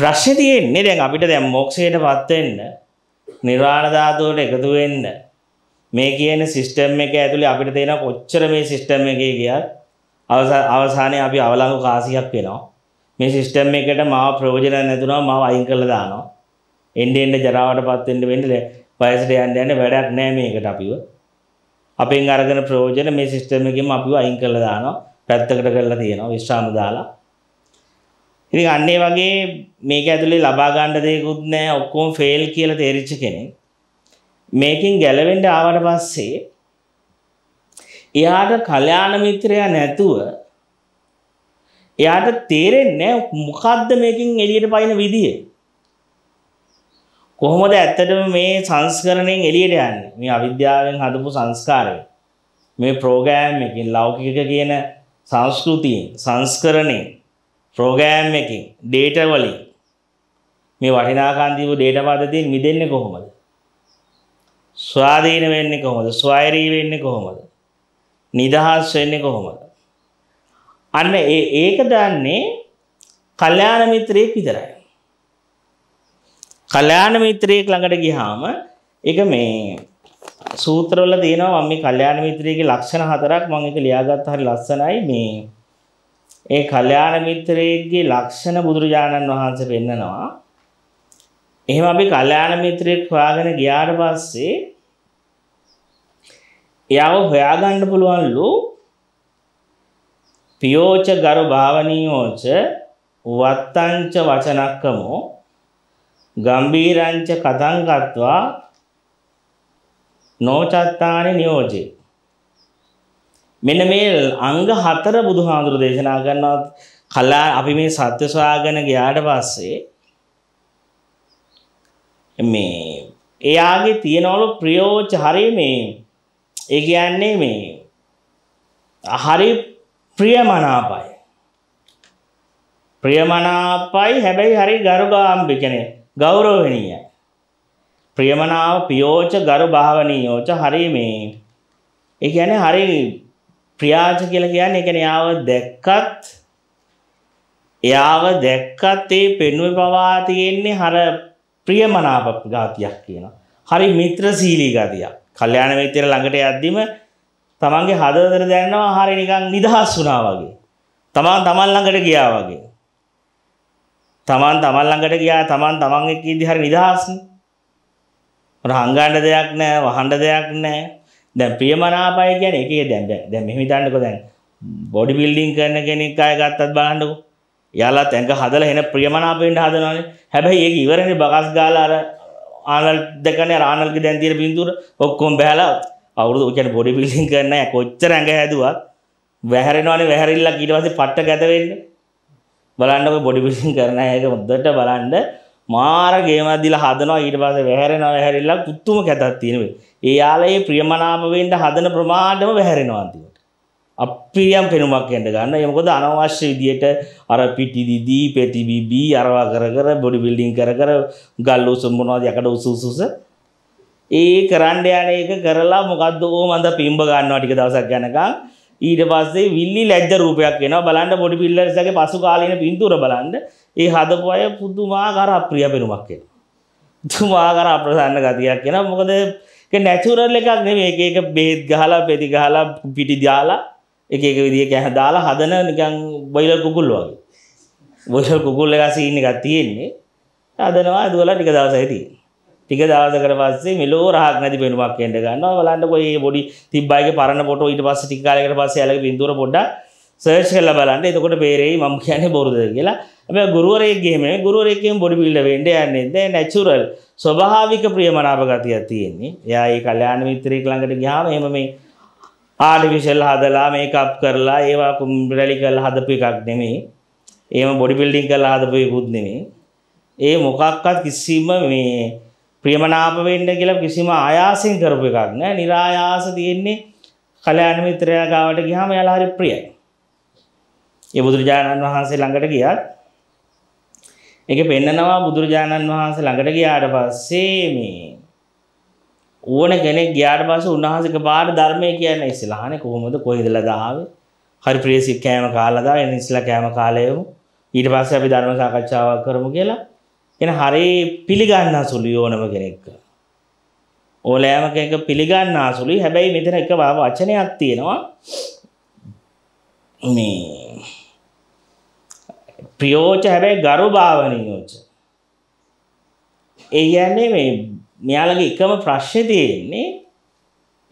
ප්‍රශ්නේ තියෙන්නේ දැන් අපිට දැන් මොක්ෂයටපත් වෙන්න නිර්වාණ ධාතුවට එකතු වෙන්න මේ කියන සිස්ටම් එක ඇතුලේ අපිට තේන කොච්චර මේ සිස්ටම් එකේ ගියත් අවසානයේ අපි අවලංගු කාසියක් වෙනවා මේ සිස්ටම් එකට මාව ප්‍රයෝජන නැතුනවා මාව අයින් කරලා දානවා එන්න එන්න ජරාවටපත් වෙන්න වෙන්නේ වයසට යන්න යන්න වැඩක් නැහැ මේකට අපිව අපෙන් අරගෙන ප්‍රයෝජන මේ සිස්ටම් එකෙම අපිව අයින් කරලා දානවා පැත්තකට කරලා තියෙනවා විශ්‍රාම දාලා ඉතින් අන්න ඒ වගේ මේක ඇතුලේ ලබා ගන්න දෙයක්වත් නැහැ ඔක්කොම ෆේල් කියලා තේරිච්ච කෙනෙක් මේකෙන් ගැලවෙන්න ආවට පස්සේ එයාට කල්යාණ මිත්‍රයා නැතුව එයාට තේරෙන්නේ මොකද්ද මේකෙන් එළියට පයින් විදිය කොහොමද ඇත්තටම මේ සංස්කරණයෙන් එළියට යන්නේ මේ අවිද්‍යාවෙන් හදපු සංස්කාරය මේ ප්‍රෝග්‍රෑම් එකකින් ලෞකික කියන සංස්කෘතියෙන් සංස්කරණයෙන් ප්‍රෝගෑම් එකින් ඩේට වලින් මේ වටිනාකම් දීපු ඩේට පද්ධතියෙන් මිදෙන්නේ කොහොමද? ස්වාධීන වෙන්නේ කොහොමද? ස්වෛරී වෙන්නේ කොහොමද? නිදහස් වෙන්නේ කොහොමද? අන්න ඒ ඒක දන්නේ කල්යාණ මිත්‍රයෙක් විතරයි. කල්යාණ මිත්‍රයෙක් ළඟට ගියාම ඒක මේ සූත්‍රවල තියෙනවා මම මේ කල්යාණ මිත්‍රයෙගේ ලක්ෂණ හතරක් මම ඒක ලියාගත්ත හරි ලස්සනයි මේ ඒ කල්යාණ මිත්‍රයෙගේ ලක්ෂණ බුදුරජාණන් වහන්සේ පෙන්නනවා. එහෙම අපි කල්යාණ මිත්‍රයෙක් හොයාගෙන ගියාට පස්සේ එයාව හොයාගන්න පුළුවන්ලු පියෝච ගරු භාවනියෝච වත්තංච වචනක්කමෝ ගම්බීරංච කතංගත්වා නෝචත්තානි නියෝජේ මෙන්න මේ අංග හතර බුදුහාඳුර දේශනා කරනවා කලා අපි මේ සත්‍ය සොයාගෙන ගියාට පස්සේ මේ එයාගේ තියනවලු ප්‍රයෝජ හරි මේ ඒ කියන්නේ මේ හරි ප්‍රියමනාපයි ප්‍රියමනාපයි හැබැයි හරි ගරුගාම්බිකනේ ගෞරවණීයයි ප්‍රියමනාව පියෝච ගරු භාවනීයෝච හරි මේ ඒ කියන්නේ හරි ප්‍රියාච කියලා කියන්නේ ඒ කියන්නේ යාව දැක්කත් එයාව දැක්කත් ඒ පෙනුවේ පවා තියෙන්නේ හර ප්‍රියමනාප ගාතියක් කියනවා. හරි මිත්‍රශීලී ගතියක්. කල්යාණ මිත්‍රය ළඟට යද්දිම තමන්ගේ හදවතට දැනෙනවා හරි නිකන් නිදහස් වුණා වගේ. තමන් තමන් ළඟට ගියා වගේ. තමන් තමන් ළඟට ගියා තමන් තමන් එක්ක ඉඳි හරි නිදහස්නේ. රංගන්න දෙයක් නෑ වහන්ඩ දෙයක් නෑ දැ ප්‍රියමනාපය ගැන එක දැබ දැ මෙහිතන්නක දැන් බොඩි බිල්ඩිං කරන කෙනෙක් අය ගත්තත් බලන්නකු යාලා තැක හදල එෙන ප්‍රියමනාපෙන්ට හදනනේ හැබැයි ඒ ඉවරණ බගස් ගාලාර ආනල් දෙකන රානල්ක දැන්තිර පින්තුර ඔක්කොම් බැහලා අවුරුදු කියන බොඩි බිල්ඩිං කරන කොච්ච රැඟ හැදුවත් වැහැරෙනවානේ වැහැරිල්ලා ඊට පස්සේ පට්ට ගැතවෙන්න බලන්නක බොඩි බිල්ඩිං කරන එක මුද්දට බලන්න මාර ගේමදදිල හදනවා ඊට පස වැහැරෙන වැහැරල්ලා කුත්තුම කැතත් තියෙනවේ ඒ යාලයේ ප්‍රියමනාපවෙන්ට හදන ප්‍රමාණ්ඩම වැහැරෙනවාන්තිවට අපිියම් පෙනුමක් ඇට ගන්න යමකොද අනවශ්‍ය විදියට අර පිටිදිදී පෙතිබිබී අරවා කර කර බොඩි බිල්ඩිං කර කර ගල්ලෝ සම්බනවාද යකට උසුසුස ඒ කරන්ඩ යන එක කරලා මොකක්ද ඕ මඳ පිම්බ ගන්නවා ටික දවසක් ගැනකා ඊට පස්සේ විල්ලි ලැජ්ජ රූපයක් වෙන බලන්න බොඩි පිල්ලරසගේ පසු කාලන පින්තුර බලන්න ඒ හදපු අය පුදුමාකාර අප්‍රිය පෙනුමක් කියෙන. තුමාකාර අප්‍රසන්න ගතියක් කියෙන මොකද නැචුරල් එකක් නෙම ඒක බේත් ගහලා පෙති ගහලා පිටි දාලා එක එක විදිිය කැහ දාලා හදන නිකං බයිල කුකුල් වගේ. බොෂල් කුකුල්ල එක සීන එකක් තියෙන්නේ අදනවා දුවලා ටික දවසයිති. ටික දවසකට පස්සේ මෙලෝ රහක් නැති පෙනුමක් එන්න ගන්නවා බලන්න කොයි බොඩි තිබ්බයිගේ පරණ ෆොටෝ ඊට පස්සේ ටික කාලයකට පස්සේ ඇලගේ බින්දුවර පොඩ්ඩක් සර්ච් කරලා බලන්න එතකොට බේරෙයි මම කියන්නේ බොරුද කියලා ඇ ගුරුවරයගේම ගුරුවරයකෙන් බොඩිපිල්ල වෙන්ඩ යන්නෙද නැචුරල් ස්වභාවික ප්‍රියමනාපගතියක් තියෙන්නේ යා ඒ කල්්‍යයාන මිත්‍රයෙක් ළඟට ගාම එම මේ ආඩිවිශල් හදලා මේකප් කරලා ඒවා කුම්බරලි කල් හදපු එකක් නෙමේ ඒම බොඩිපිල්ඩිං කල් හදපය පුද්නෙමේ ඒ මොකක්කත් කිසිම මේ ප්‍රියමනාප වෙන්න කියලා කිසිම ආයාසින් කරපු එකක් නෑ නිරායාස තියෙන්නේ කල්‍යාන මිත්‍රයා ගාවට ගියාම යාලා හරි ප්‍රියයි. ඒ බුදුරජාණන් වහන්සේ ළඟට ගියත් ඒක පෙන්නනවා බුදුරජාණන් වහන්සේ ළඟට ගියාට පස්සේ මේ ඕන කෙනෙක් ගියාට පස්සේ උන්වහන්සේක පාඩ ධර්මය කියන්නේ ඉස්සලා අහන්නේ කොහොමද කොහෙදලා දාවේ හරි ප්‍රියසි කෑම කාලා දා එන ඉස්සලා කෑම කාලයම ඊට පස්සේ අපි ධර්ම සාකච්ඡාවක් කරමු කියලා එන හරි පිළිගන්න සුළු ඕනම කෙනෙක් ඕලෑම කෙනෙක් පිළිගන්න සුළුයි හැබැයි මෙතන එක වචනයක් තියෙනවා මේ ප්‍රියෝච හැබැයි ගරු භාවනීයෝච. ඒ කියන්නේ මේ මෙයාලගේ එකම ප්‍රශ්නේ තියෙන්නේ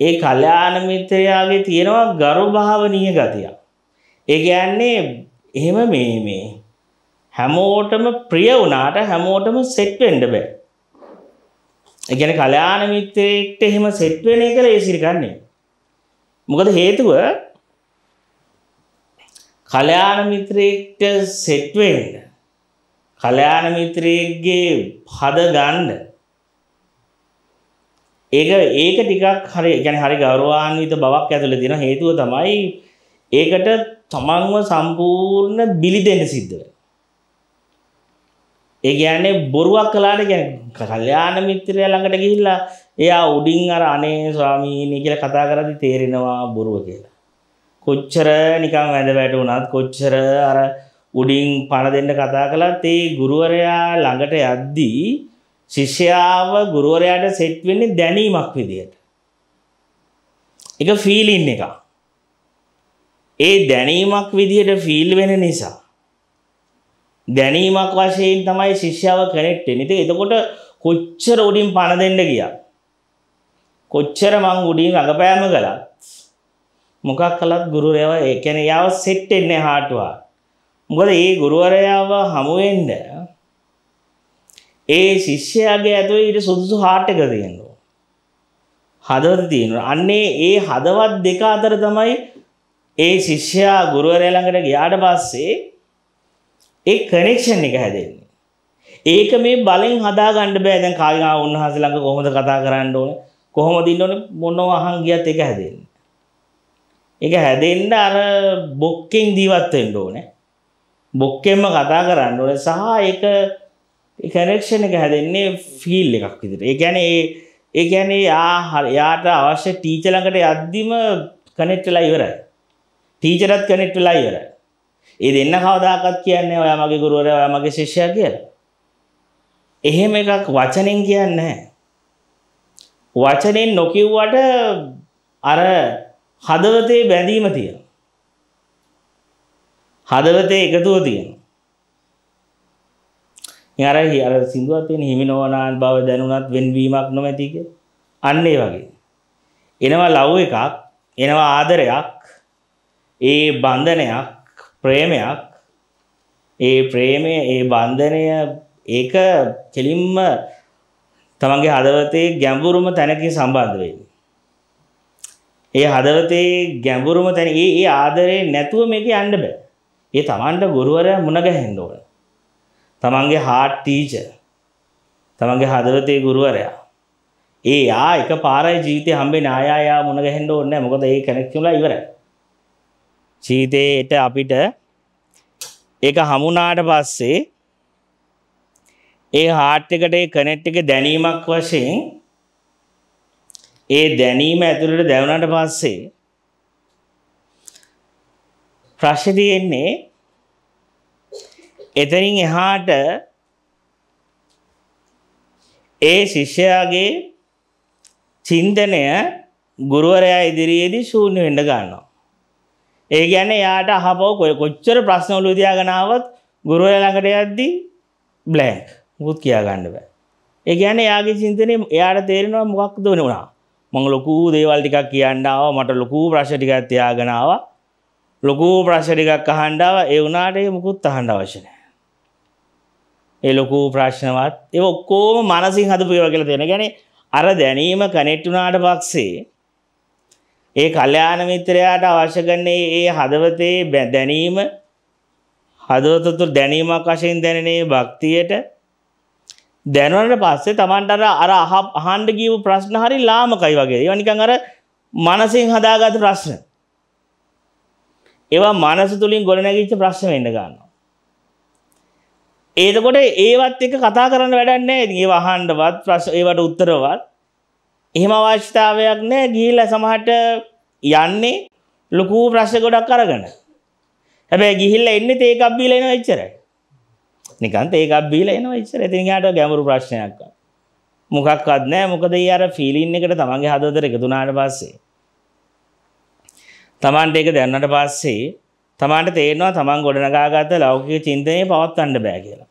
ඒ කල්යාණ මිත්‍රයාගේ තියෙනවා ගරු භාවනීය ගතිය. ඒ කියන්නේ එහෙම මේ මේ හැමෝටම ප්‍රිය වුණාට හැමෝටම සෙට් වෙන්න බෑ. ඒ කියන්නේ කල්යාණ මිත්‍රයෙක්ට එහෙම සෙට් වෙන එක ලේසි කරන්නේ. මොකද හේතුව කල්‍යාණ මිත්‍රයෙක්ට සෙට් වෙන්න කල්‍යාණ මිත්‍රයෙක්ගේ හද ගන්න ඒක ඒක ටිකක් හරි يعني හරි ගෞරවාන්විත බවක් ඇතුළේ තියෙන හේතුව තමයි ඒකට තමන්ව සම්පූර්ණ බිලි දෙන්න සිද්ධ වෙනවා ඒ කියන්නේ බොරුවක් කළාට කියන්නේ කල්යාණ මිත්‍රයා ළඟට ගිහිල්ලා එයා උඩින් අර අනේ ස්වාමීනි කියලා කතා කරද්දි තේරෙනවා බොරුව කියලා කොච්චර නිකං ඇඳ වැටුනත් කොච්චර අර උඩින් පණ දෙන්න කතා කළත් ඒ ගුරුවරයා ළඟට යද්දී ශිෂ්‍යාව ගුරුවරයාට සෙට් වෙන්නේ දැනීමක් විදියට. එක ෆීලින් එක. ඒ දැනීමක් විදියට ෆීල් වෙන නිසා දැනීමක් වශයෙන් තමයි ශිෂ්‍යාව කනෙක්ට් වෙන්නේ. ඉතින් එතකොට කොච්චර උඩින් පණ දෙන්න ගියා. කොච්චර මං උඩින් රඟපෑම කළා. මොකක් කළත් ගුරුරයව ඒ කියන්නේ යාව සෙට් වෙන්නේ හාටුවා. මොකද ඒ ගුරුවරයාව හමු වෙන්න ඒ ශිෂ්‍යයාගේ ඇතුලේ ඊට සුදුසු හාට් එක තියෙනවා. හදවත තියෙනවා. අන්නේ ඒ හදවත් දෙක අතර තමයි ඒ ශිෂ්‍යයා ගුරුවරයා ළඟට ගියාට පස්සේ ඒ කනෙක්ෂන් එක හැදෙන්නේ. ඒක මේ බලෙන් හදාගන්න බෑ. දැන් කායිකා උන්වහන්සේ ළඟ කොහොමද කතා කරන්න ඕනේ? කොහොමද ඉන්න ඕනේ? මොනව අහන් ගියත් ඒක හැදෙන්නේ. එක හැදෙන්ට අර බොක්කෙන් දීවත්වෙන්ට ඕනෑ බොක්කෙන්ම කතා කරන්න ඕන සහ එක කනෙක්ෂණ එක හැදෙන්නේ ෆිල් එකක් විදිට ඒගැන ඒගැනේ ආහර යාට අවශ්‍ය ටීචලඟට අද්දිම කනෙට්ටලා ඉවරයි ටීචරත් කනෙට්ටලා ඉවරයි ඒ දෙන්න කවදාකත් කියන්නේ ඔයා මගේ ගුරුවරය ඔයා මගේ ශිෂ්‍යයා කියලා එහෙම එකක් වචනෙන් කියන්නේ වචනෙන් නොකිව්වට අර හදවතේ බැඳීම තියෙනවා. හදවතේ එකතුව තියෙනවා. ඉතින් අර අර සින්දුවක් තියෙන හිමිනෝනාන් බව දැනුණත් වෙන්වීමක් නොමැති කිය. අන්න ඒ වගේ. එනවා ලව් එකක්, එනවා ආදරයක්, ඒ බන්ධනයක්, ප්‍රේමයක්. ඒ ප්‍රේමය, ඒ බන්ධනය ඒක කෙලින්ම තමන්ගේ හදවතේ ගැඹුරුම තැනකින් සම්බන්ධ වෙන්නේ. ඒ හදවතේ ගැඹුරුම තැන ඒ ඒ ආදරේ නැතුව මේක යන්න බෑ. ඒ තමන්ට ගුරුවරයා මුණගැහෙන්න ඕන. තමන්ගේ හාට් ටීචර්. තමන්ගේ හදවතේ ගුරුවරයා. ඒ යා එක පාරයි ජීවිතේ හම්බෙන්නේ ආයා යා මුණගැහෙන්න ඕනේ නැහැ. මොකද ඒ කනෙක්ට් වෙලා ඉවරයි. ජීවිතේට අපිට ඒක හමුණාට පස්සේ ඒ හාට් එකට ඒ කනෙක්ට් එක දැනීමක් වශයෙන් ඒ දැනීම ඇතුළට දැවුණට පස්සේ ප්‍රශ්න තියෙන්නේ එතනින් එහාට ඒ ශිෂ්‍යයාගේ චින්තනය ගුරුවරයා ඉදිරියේදී ශූන්‍ය වෙන්න ගන්නවා. ඒ කියන්නේ යාට අහපව කොච්චර ප්‍රශ්න ඔලුව තියාගෙන ආවත් ගුරුවරයා ළඟට යද්දී බ්ලැන්ක් මුකුත් කියා ගන්න බෑ. ඒ කියන්නේ එයාගේ චින්තනේ එයාට තේරෙනවා මොකක්ද වුණා. මං ලොකු දේවල් ටිකක් කියන්නාව මට ලොකු ප්‍රශ් ටිකක් තියාගෙනාව ලොකු ප්‍රශ් ටිකක් අහන්ඩාව ඒ වුණාට මුකුත් අහන්ඩ අවශ්‍යන ඒ ලොකු ප්‍රශ්නවත් ඒ ඔක්කෝම මනසින් හදපු ඒවා කියලා දෙන ගැන අර දැනීම කනෙට් වුණාට පස්සේ ඒ කල්යාණ මිත්‍රයාට අවශ්‍ය කරන්නේ ඒ හදවතේ දැනීම හදවත තුළ දැනීමක් වශයෙන් දැනෙනේ භක්තියට දැනවනට පස්සේ තමන්ටර අර අහන්ඩ ගීව ප්‍රශ්න හරි ලාමකයි වගේ වනිකං අර මනසින් හදාගත ප්‍රශ්න. ඒවා මනස තුළින් ගොඩනැගිච්ච ප්‍රශ්න වෙන්න ගන්න. ඒතකොට ඒවත් එක කතා කරන්න වැඩන්නේ ඒ අහන්ඩවත් ප්‍රශ් ඒවට උත්තරවත් එහෙම අවශ්‍යතාවයක් නෑ ගිහිල සමහට යන්නේ ලොකූ ප්‍රශ්න ගොඩක් කරගන. හැබැ ගිහිල්ල එන්න ඒකක් බිලෙන වෙච්චරයි. නිකන්ත ඒකක් බීල එනවා ඉස්සර එතිනියාට ගැමරු ප්‍රශ්නයක් මොකක්වත් නෑ මොකද අර ෆිලින් එකට තමන්ගේ හදවතර එකතුනාට පස්සේ තමන්ට ඒක දැන්නට පස්සේ තමාන්ට තේරෙනවා තමන් ගොඩනගාගත ලෞකික චින්තනය පවත්වන්න බෑ කියලා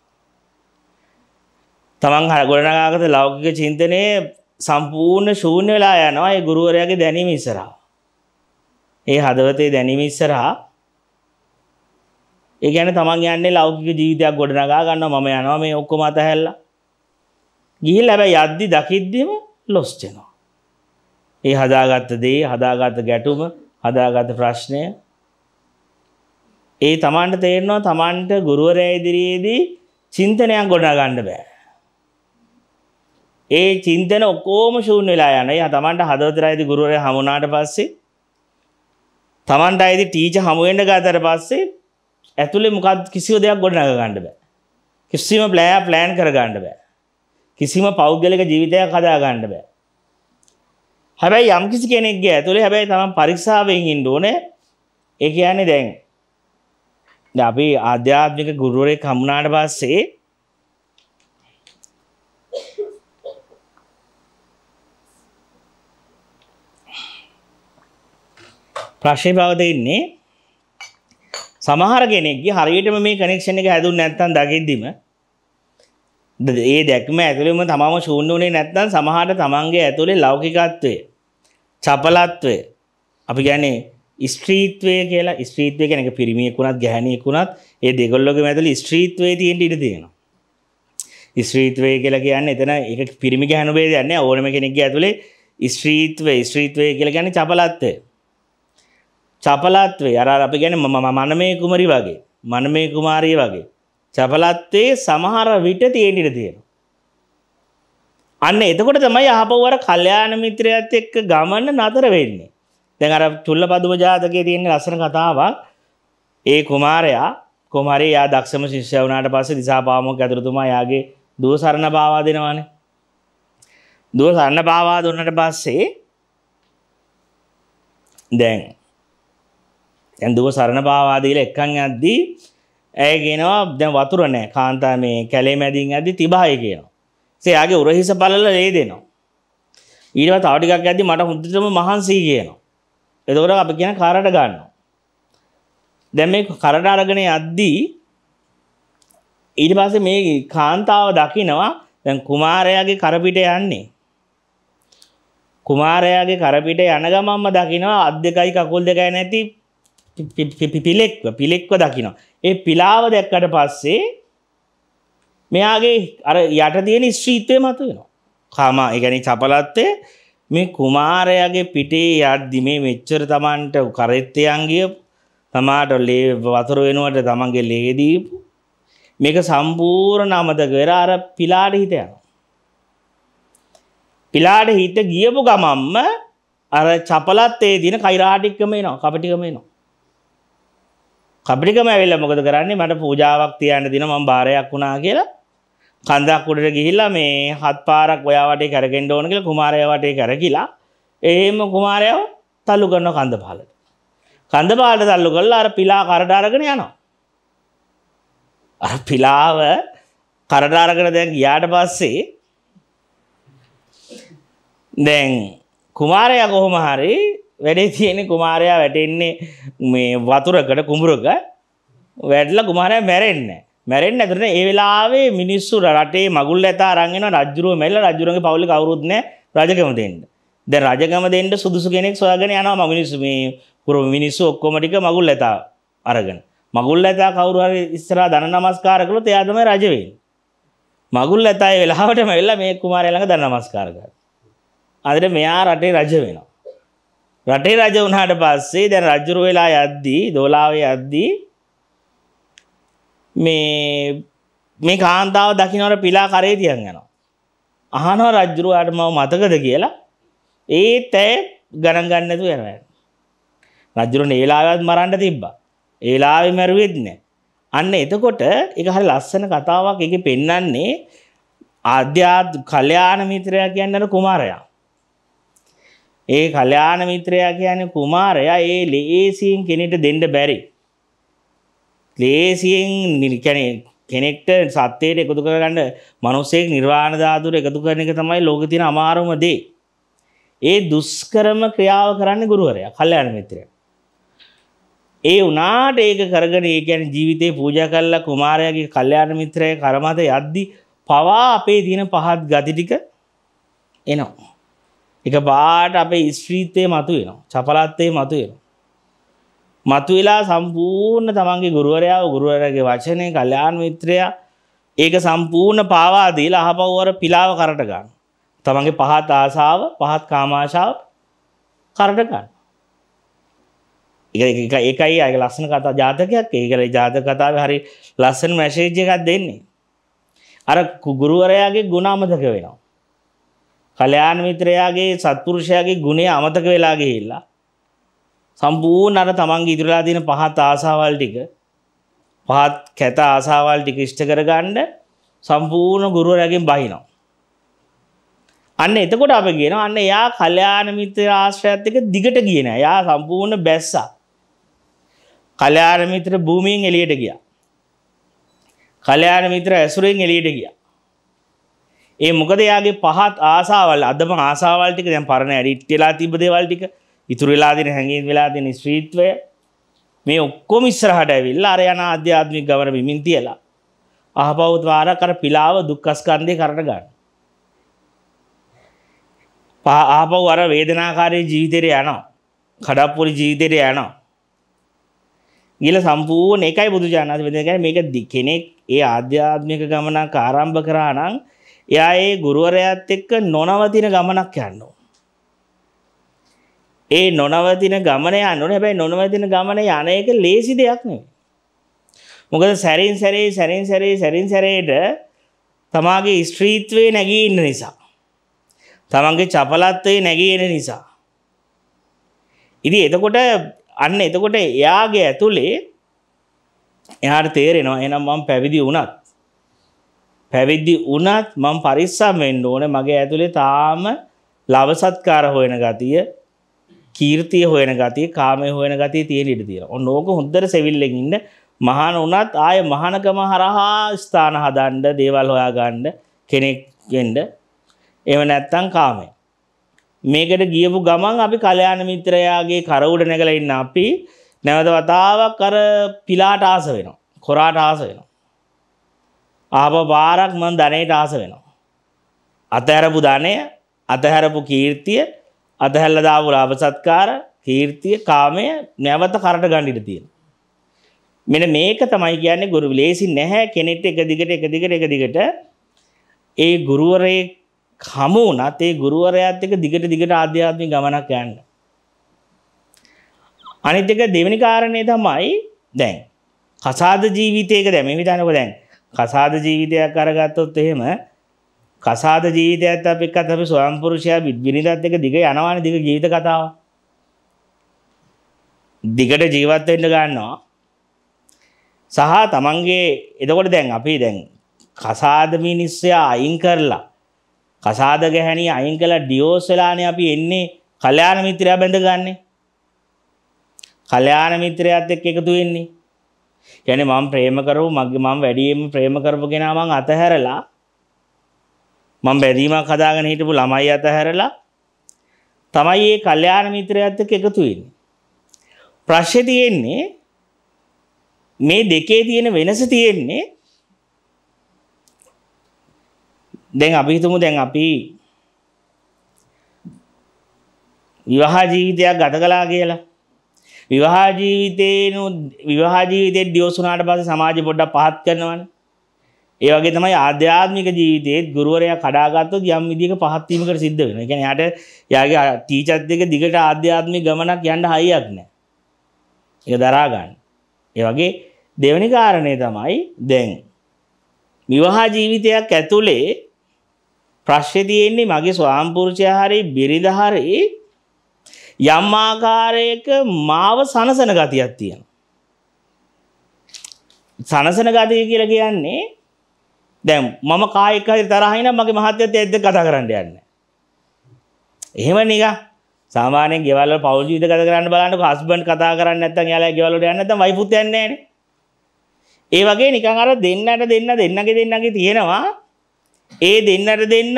තමන් හර ගොඩනගාගත ලෞකික චින්තනය සම්පූර්ණ ශූන්‍ය වෙලා යනවා ඒ ගුරුවරයාගේ දැනීම ඉස්සරහා ඒ හදවතේ දැනීම ඉස්සරහා ඒගැන තමන් යන්නේ ලෞකික ජීවිතයක් ගොඩනගා ගන්න මම යනවා මේ ඔක්කො මත හැල්ල ගිහි ලැබැ යද්දි දකිද්දම ලොස්ටෙනවා. ඒ හදාගත්ත දේ හදාගත ගැටුම හදාගත ප්‍රශ්නය ඒ තමන්ට තේරෙනවා තමන්ට ගුරුවරය ඉදිරියේදී චින්තනයක් ගොඩා ගන්න බෑ. ඒ චින්තන ඔක්කෝම ශූන් වෙලා යන ය තමන්ට හදවතරයිති ගුරුවරය හමුණට පස්සේ තමන්ට අයිති ටීච හමුවෙන්ට ගතර පස්සේ ඇතුළේ මොකක් කිසිව දෙයක් ගොඩ නග ගන්න බෑ. කිසිම ප්ලෑ ප්ලෑන් කර ගන්න බෑ. කිසිම පෞද්ගලික ජීවිතයක් හදා ගන්න බෑ. හැබැයි යම් කිසි කෙනෙක්ගේ ඇතුළේ හැබැයි තමන් පරික්ෂාවෙන් ඉන්න ඕනේ. ඒ කියන්නේ දැන් දැන් අපි ආධ්‍යාත්මික ගුරුවරයෙක් හමුනාට පස්සේ ප්‍රශ්නේ බව දෙන්නේ සමහර කෙනෙක්ගේ හරියටම මේ කනෙක්ෂණ එක හැදුන් නැත්තන් දකිද්දිම ඒ දැක්ම ඇතුළෙම තමම ශූන්‍ය වුණේ නැත්නම් සමහරට තමන්ගේ ඇතුලේ ලෞකිකත්වය චපලත්වය අපි කියන්නේ ස්ත්‍රීත්වය කියලා ස්ත්‍රීත්වය කියන එක පිරිමියෙක් වුණත් ගැහණියෙක් වුණත් ඒ දෙගොල්ලෝගේ ඇතුලේ ස්ත්‍රීත්වයේ තියෙන ඉඩ තියෙනවා. ස්ත්‍රීත්වය කියලා කියන්නේ එතන ඒක පිරිමි ගැහණු ભેදයක් නෑ ඕනම කෙනෙක්ගේ ඇතුලේ ස්ත්‍රීත්වය ස්ත්‍රීත්වය කියලා කියන්නේ චපලත්වය. චපලත්වේ අර අපි ගැන මම මනමේ කුමරි වගේ මනමේ කුමාරී වගේ චපලත්වේ සමහර විට තියෙනිට තියෙන. අන්න එතකොට තමයි ආපවර කල්යාණ මිත්‍රයත් එක්ක ගමන නතර වෙන්නේ. දැන් අර චුල්ලපදුම ජාතකයේ තියෙන ලස්සන කතාවක් ඒ කුමාරයා කුමාරී යා දක්ෂම ශිෂ්‍ය වුණාට පස්සේ දිසාපාමොක් ඇතුළතුමා යාගේ දුව සරණ පාවා දෙනවානේ. දුව සරණ පාවා දුන්නට පස්සේ දැන් ඇඳුව සරණ පාවාදීල එක්කන් අද්දී ඇය කියනවා දැන් වතුර නෑ කාන්තා මේ කැලේ මැදින් ඇදි තිබාය කියනවා. සයාගේ උරහිස පලල ලේ දෙනවා. ඊටව තවටිකක් ඇදදි මට හුදටම මහන්සී කියනවා. එතකොට අප කියන කාරට ගන්නවා. දැම් මේ කරට අරගෙන අද්දී ඊට පස මේ කාන්තාව දකිනවා දැන් කුමාරයාගේ කරපිට යන්නේ. කුමාරයාගේ කරපිට යන ගමම්ම දකිනවා අධ දෙකයි කකුල් දෙකයි නැති පිපිලෙක්ව පිලෙක්ව දකිනවා. ඒ පිලාව දැක්කට පස්සේ මෙයාගේ අර යට තියෙන ස්ත්‍රීත්වය මතු වෙනවා. කාමා එකනි චපලත්තය මේ කුමාරයාගේ පිටේ යද්දි මේ මෙච්චර තමන්ට කරෙත්තයන්ගිය තමාට ලේ වතුර වෙනුවට තමන්ගේ ලේදීපු මේක සම්පූර්ණ අමතක වෙලා අර පිලාට හිත යනවා. පිලාට හිත ගියපු ගමම්ම අර චපලත්තේ දින කෛරාටික්කම එනවා කපටිකම එනවා. කපිටිකම ඇවිල්ලා මොකද කරන්නේ මට පූජාවක් තියන්න දින මම බාරයක් වුණා කියලා කන්දක් උඩට ගිහිල්ලා මේ හත් පාරක් ඔයා වටේ කරගෙන්න ඕන කියලා කුමාරයා වටේ කරගිලා එහෙම කුමාරයව තල්ලු කරන කන්දපාලට. කන්දපාලට තල්ලු කරලා අර පිලා කරට අරගෙන යනවා. අර පිලාව කරට අරගෙන දැන් ගියාට පස්සේ දැන් කුමාරයා කොහොම හරි වැඩේ තියෙන කුමාරයා වැටෙන්නේ මේ වතුරකට කුඹුරක වැඩල කුමාරය මැරෙන්න මැරෙන් ඇතරන ඒ වෙලාවේ මිනිස්සු රටේ මගුල් ඇතා රංගෙන රජරුව මෙල්ල රජුරගේ පවලි කවරුත්න රජකම දෙන්න ද රජකම දෙන්න සුදුසු කෙනෙක් සොයාගෙන යනවා මිනිස්සු මේ පුරු මිනිස්සු ඔක්කොමටික මගුල් ඇතා අරගෙන මගුල් ඇතා කවරුහරි ඉස්සරා දන නමස්කාරකළු එයාදම රජවෙන් මගුල් ඇතයි වෙලාවට මැල්ල මේ කුමාරයලඟ දන්න නමස්කාරක අදට මෙයා රටේ රජ වෙනවා රටේ රජ වුණාට පස්සේ දැන් රජුරු වෙලා යද්දී දෝලාවේ යද්දී මේ මේ කාන්තාව දකින්නවට පිලා කරේ තියන් යනවා. අහනවා රජුරුවාට මම මතකද කියලා. ඒත් ඇය ගණන් ගන්න නැතුව යනවා. රජුරුන් ඒ වෙලාවෙත් මරන්න තිබ්බා. ඒ වෙලාවේ මැරුවෙත් නැහැ. අන්න එතකොට ඒක හරි ලස්සන කතාවක්. ඒකේ පෙන්වන්නේ ආධ්‍යාත් කල්යාණ මිත්‍රයා කියන්නේ කුමාරයා. ඒ කල්‍යාණ මිත්‍රයා කියන්නේ කුමාරයා ඒ ලේසියෙන් කෙනෙට දෙන්න බැරි. ලේසියෙන් කියන්නේ කෙනෙක්ට සත්‍යයට එකතු කරගන්න මිනිස්සෙක් නිර්වාණ ධාතුර එකතු කරන එක තමයි ලෝකේ තියෙන අමාරුම දේ. ඒ දුෂ්කරම ක්‍රියාව කරන්නේ ගුරුවරයා, කල්‍යාණ මිත්‍රයා. ඒ වුණාට ඒක කරගෙන ඒ කියන්නේ ජීවිතේ පූජා කළා කුමාරයාගේ කල්යාණ මිත්‍රයේ කරමත යද්දි පවා අපේ තියෙන පහත් ගති ටික එනවා. එක පාට අපේ ඉස්්‍රීතය මතු වෙනවා චපලත්තේ මතු වෙනවා. මතු වෙලා සම්පූර්ණ තමන්ගේ ගුරුවරයා ගුරුවරගේ වචනය කල්්‍යාන් මිත්‍රයා ඒක සම්පූර්ණ පාවාදීල අහපව්වර පිලාව කරට ගන්න. තමන්ගේ පහත් ආසාාව පහත් කාමාශාව කරට ගන්න. එකයි අය ලස්සන කතා ජාතකයක් ඒකර ජාත කතාව හරි ලස්සන මැශේජ්‍යකත් දෙන්නේ. අර කුගුරුවරයාගේ ගුණාමතක වෙනවා. කල්‍යාණ මිත්‍රයාගේ සත්පුරුෂයාගේ ගුණය අමතක වෙලා ගිහිල්ලා සම්පූර්ණ අර තමන්ගේ ඉදිරියලා තියෙන පහත් ආසාවල් ටික පහත් කැත ආසාවල් ටික ඉෂ්ට කරගන්න සම්පූර්ණ ගුරුවරයාගෙන් බහිනවා. අන්න එතකොට අපි කියනවා අන්න එයා කල්‍යාණ මිත්‍ර ආශ්‍රයත් එක්ක දිගට ගියේ නෑ. එයා සම්පූර්ණ බැස්සා. කල්‍යාණ මිත්‍ර භූමියෙන් එළියට ගියා. කල්‍යාණ මිත්‍ර ඇසුරෙන් එළියට ගියා. ඒ මොකද එයාගේ පහත් ආසාවල් අදම ආසාවල් ටික දැන් පරණ ඇඩිට් වෙලා තිබ්බ දේවල් ටික ඉතුරු වෙලා දෙන හැංගීම් වෙලා දෙන ස්ත්‍රීත්වය මේ ඔක්කොම ඉස්සරහට ඇවිල්ලා අර යන ආධ්‍යාත්මික ගමන බිමින් තියලා ආපහු ද්වාරක් අර පිලාව දුක්ඛස්කන්ධය කරට ගන්න. ආපහු අර වේදනාකාරී ජීවිතේට යනවා. කඩප්පුලි ජීවිතේට යනවා. ගිල සම්පූර්ණ එකයි බුදුජානක වෙදගෙන මේක කෙනෙක් ඒ ආධ්‍යාත්මික ගමනක් ආරම්භ කරා නම් එයා ඒ ගුරුවරයාත් එක්ක නොනවතින ගමනක් යන්න ඒ නොනවතින ගමන යන්න හැබැයි නොනවතින ගමන යන එක ලේසි දෙයක් නෙවෙයි. මොකද සැරින් සැරේ සැරින් සැරේ සැරින් සැරේට තමාගේ ස්ත්‍රීත්වයේ නැගී ඉන්න නිසා. තමන්ගේ චපලත්වයේ නැගී එන නිසා. ඉතින් එතකොට අන්න එතකොට එයාගේ ඇතුලේ එයාට තේරෙනවා එහෙනම් මම පැවිදි වුණත් පැවිදි වුණත් මම පරිස්සම් වෙන්න ඕනේ මගේ ඇතුලේ තාම ලව සත්කාර හොයන ගතිය, කීර්තිය හොයන ගතිය, කාමයේ හොයන ගතිය තියෙන ඉඩ තියෙනවා. ඔන්න ඕක හොඳට සෙවිල්ලෙන් ඉන්න මහාන වුණත් ආය මහානකම හරහා ස්ථාන හදන්න, දේවල් හොයාගන්න කෙනෙක් වෙන්න. එහෙම නැත්තම් කාමයේ. මේකට ගියපු ගමන් අපි කල්‍යාණ මිත්‍රයාගේ කර උඩ නැගලා ඉන්න අපි නැවත වතාවක් අර පිලාට ආස වෙනවා. කොරාට ආස වෙනවා. ආප පාරක් මං ධනයට ආස වෙනවා. අතහැරපු ධනය අතහැරපු කීර්තිය අතහැල්ල දාපු ලාභ සත්කාර කීර්තිය කාමය නැවත කරට ගණ්ඩිට තියෙන. මෙන මේක තමයි කියන්නේ ගුරු ලේසි නැහැ කෙනෙට එක දිගට එක දිගට එක දිගට ඒ ගුරුවරයේ හමු වුණත් ඒ ගුරුවරයාත් එක දිගට දිගට ආධ්‍යාත්මික ගමනක් යන්න. අනිත් එක දෙවෙනි කාරණේ තමයි දැන් කසාද ජීවිතයක දැන් මේ විතරනක දැන් කසාද ජීවිතයක් අරගත්තොත් එහෙම කසාද ජීවිතයත් අප එක්කත් අපි ස්වයම්පුරුෂයා බිනිදත් එක දිග යනවාන දිග ජීවිත කතාව. දිගට ජීවත්වෙන්න ගන්නවා. සහ තමන්ගේ එදකොට දැන් අපි දැන් කසාදමිනිස්සයා අයින් කරලා කසාද ගැහැනි අයින් කලා ඩියෝස් වෙලානය අපි එන්නේ කල්්‍යාන මිත්‍රයා බැඳ ගන්නේ. කල්්‍යාන මිත්‍රයත් එක් එකතු වෙන්නේ කියන්නේ මම ප්‍රේම කරව මගේ මම වැඩියෙන් ප්‍රේම කරපු කෙනා මං අතහැරලා මම බැඳීමක් හදාගෙන හිටපු ළමයි අතහැරලා තමයි මේ කල්යාණ මිත්‍රයත් එක්ක එකතු වෙන්නේ. ප්‍රශ්නේ තියෙන්නේ මේ දෙකේ තියෙන වෙනස තියෙන්නේ දැන් අපි හිතමු දැන් අපි විවාහ ජීවිතයක් ගත කළා කියලා විවාහ ජීවිතේනු විවාහ ජීවිතේ දියසුනාට පස්සේ සමාජෙ පොඩ්ඩක් පහත් කරනවනේ. ඒ වගේ තමයි ආධ්‍යාත්මික ජීවිතයේත් ගුරුවරයා කඩාගත්තොත් යම් විදිහක පහත් වීමකට සිද්ධ වෙනවා. ඒ කියන්නේ යාට යාගේ ටීචර්ස් දෙක දිගට ආධ්‍යාත්මික ගමනක් යන්න හයියක් නැහැ. ඒක දරා ගන්න. ඒ වගේ දෙවෙනි කාරණය තමයි දැන් විවාහ ජීවිතයක් ඇතුලේ ප්‍රශ්නේ තියෙන්නේ මගේ ස්වාම්පුරුෂයා හරි බිරිඳ හරි යම් ආකාරයක මාව සනසන ගතියක් තියෙන. සනසන ගතිය කියලා කියන්නේ දැන් මම කායික හරි තරහින මගේ මහත්යත් ඇද්ද කතා කරන්න යන්නේ. එහෙම නික සාමාන්‍යයෙන් ගෙවල් වල පෞල් ජීවිත ගත කරන්න බලන්නකො හස්බන්ඩ් කතා කරන්නේ නැත්නම් යාළුවා ගෙවල් වලට යන්නේ නැත්නම් වයිෆුත් යන්නේ නැහනේ. ඒ වගේ නිකන් අර දෙන්නට දෙන්න දෙන්නගේ දෙන්නගේ තියෙනවා ඒ දෙන්නට දෙන්න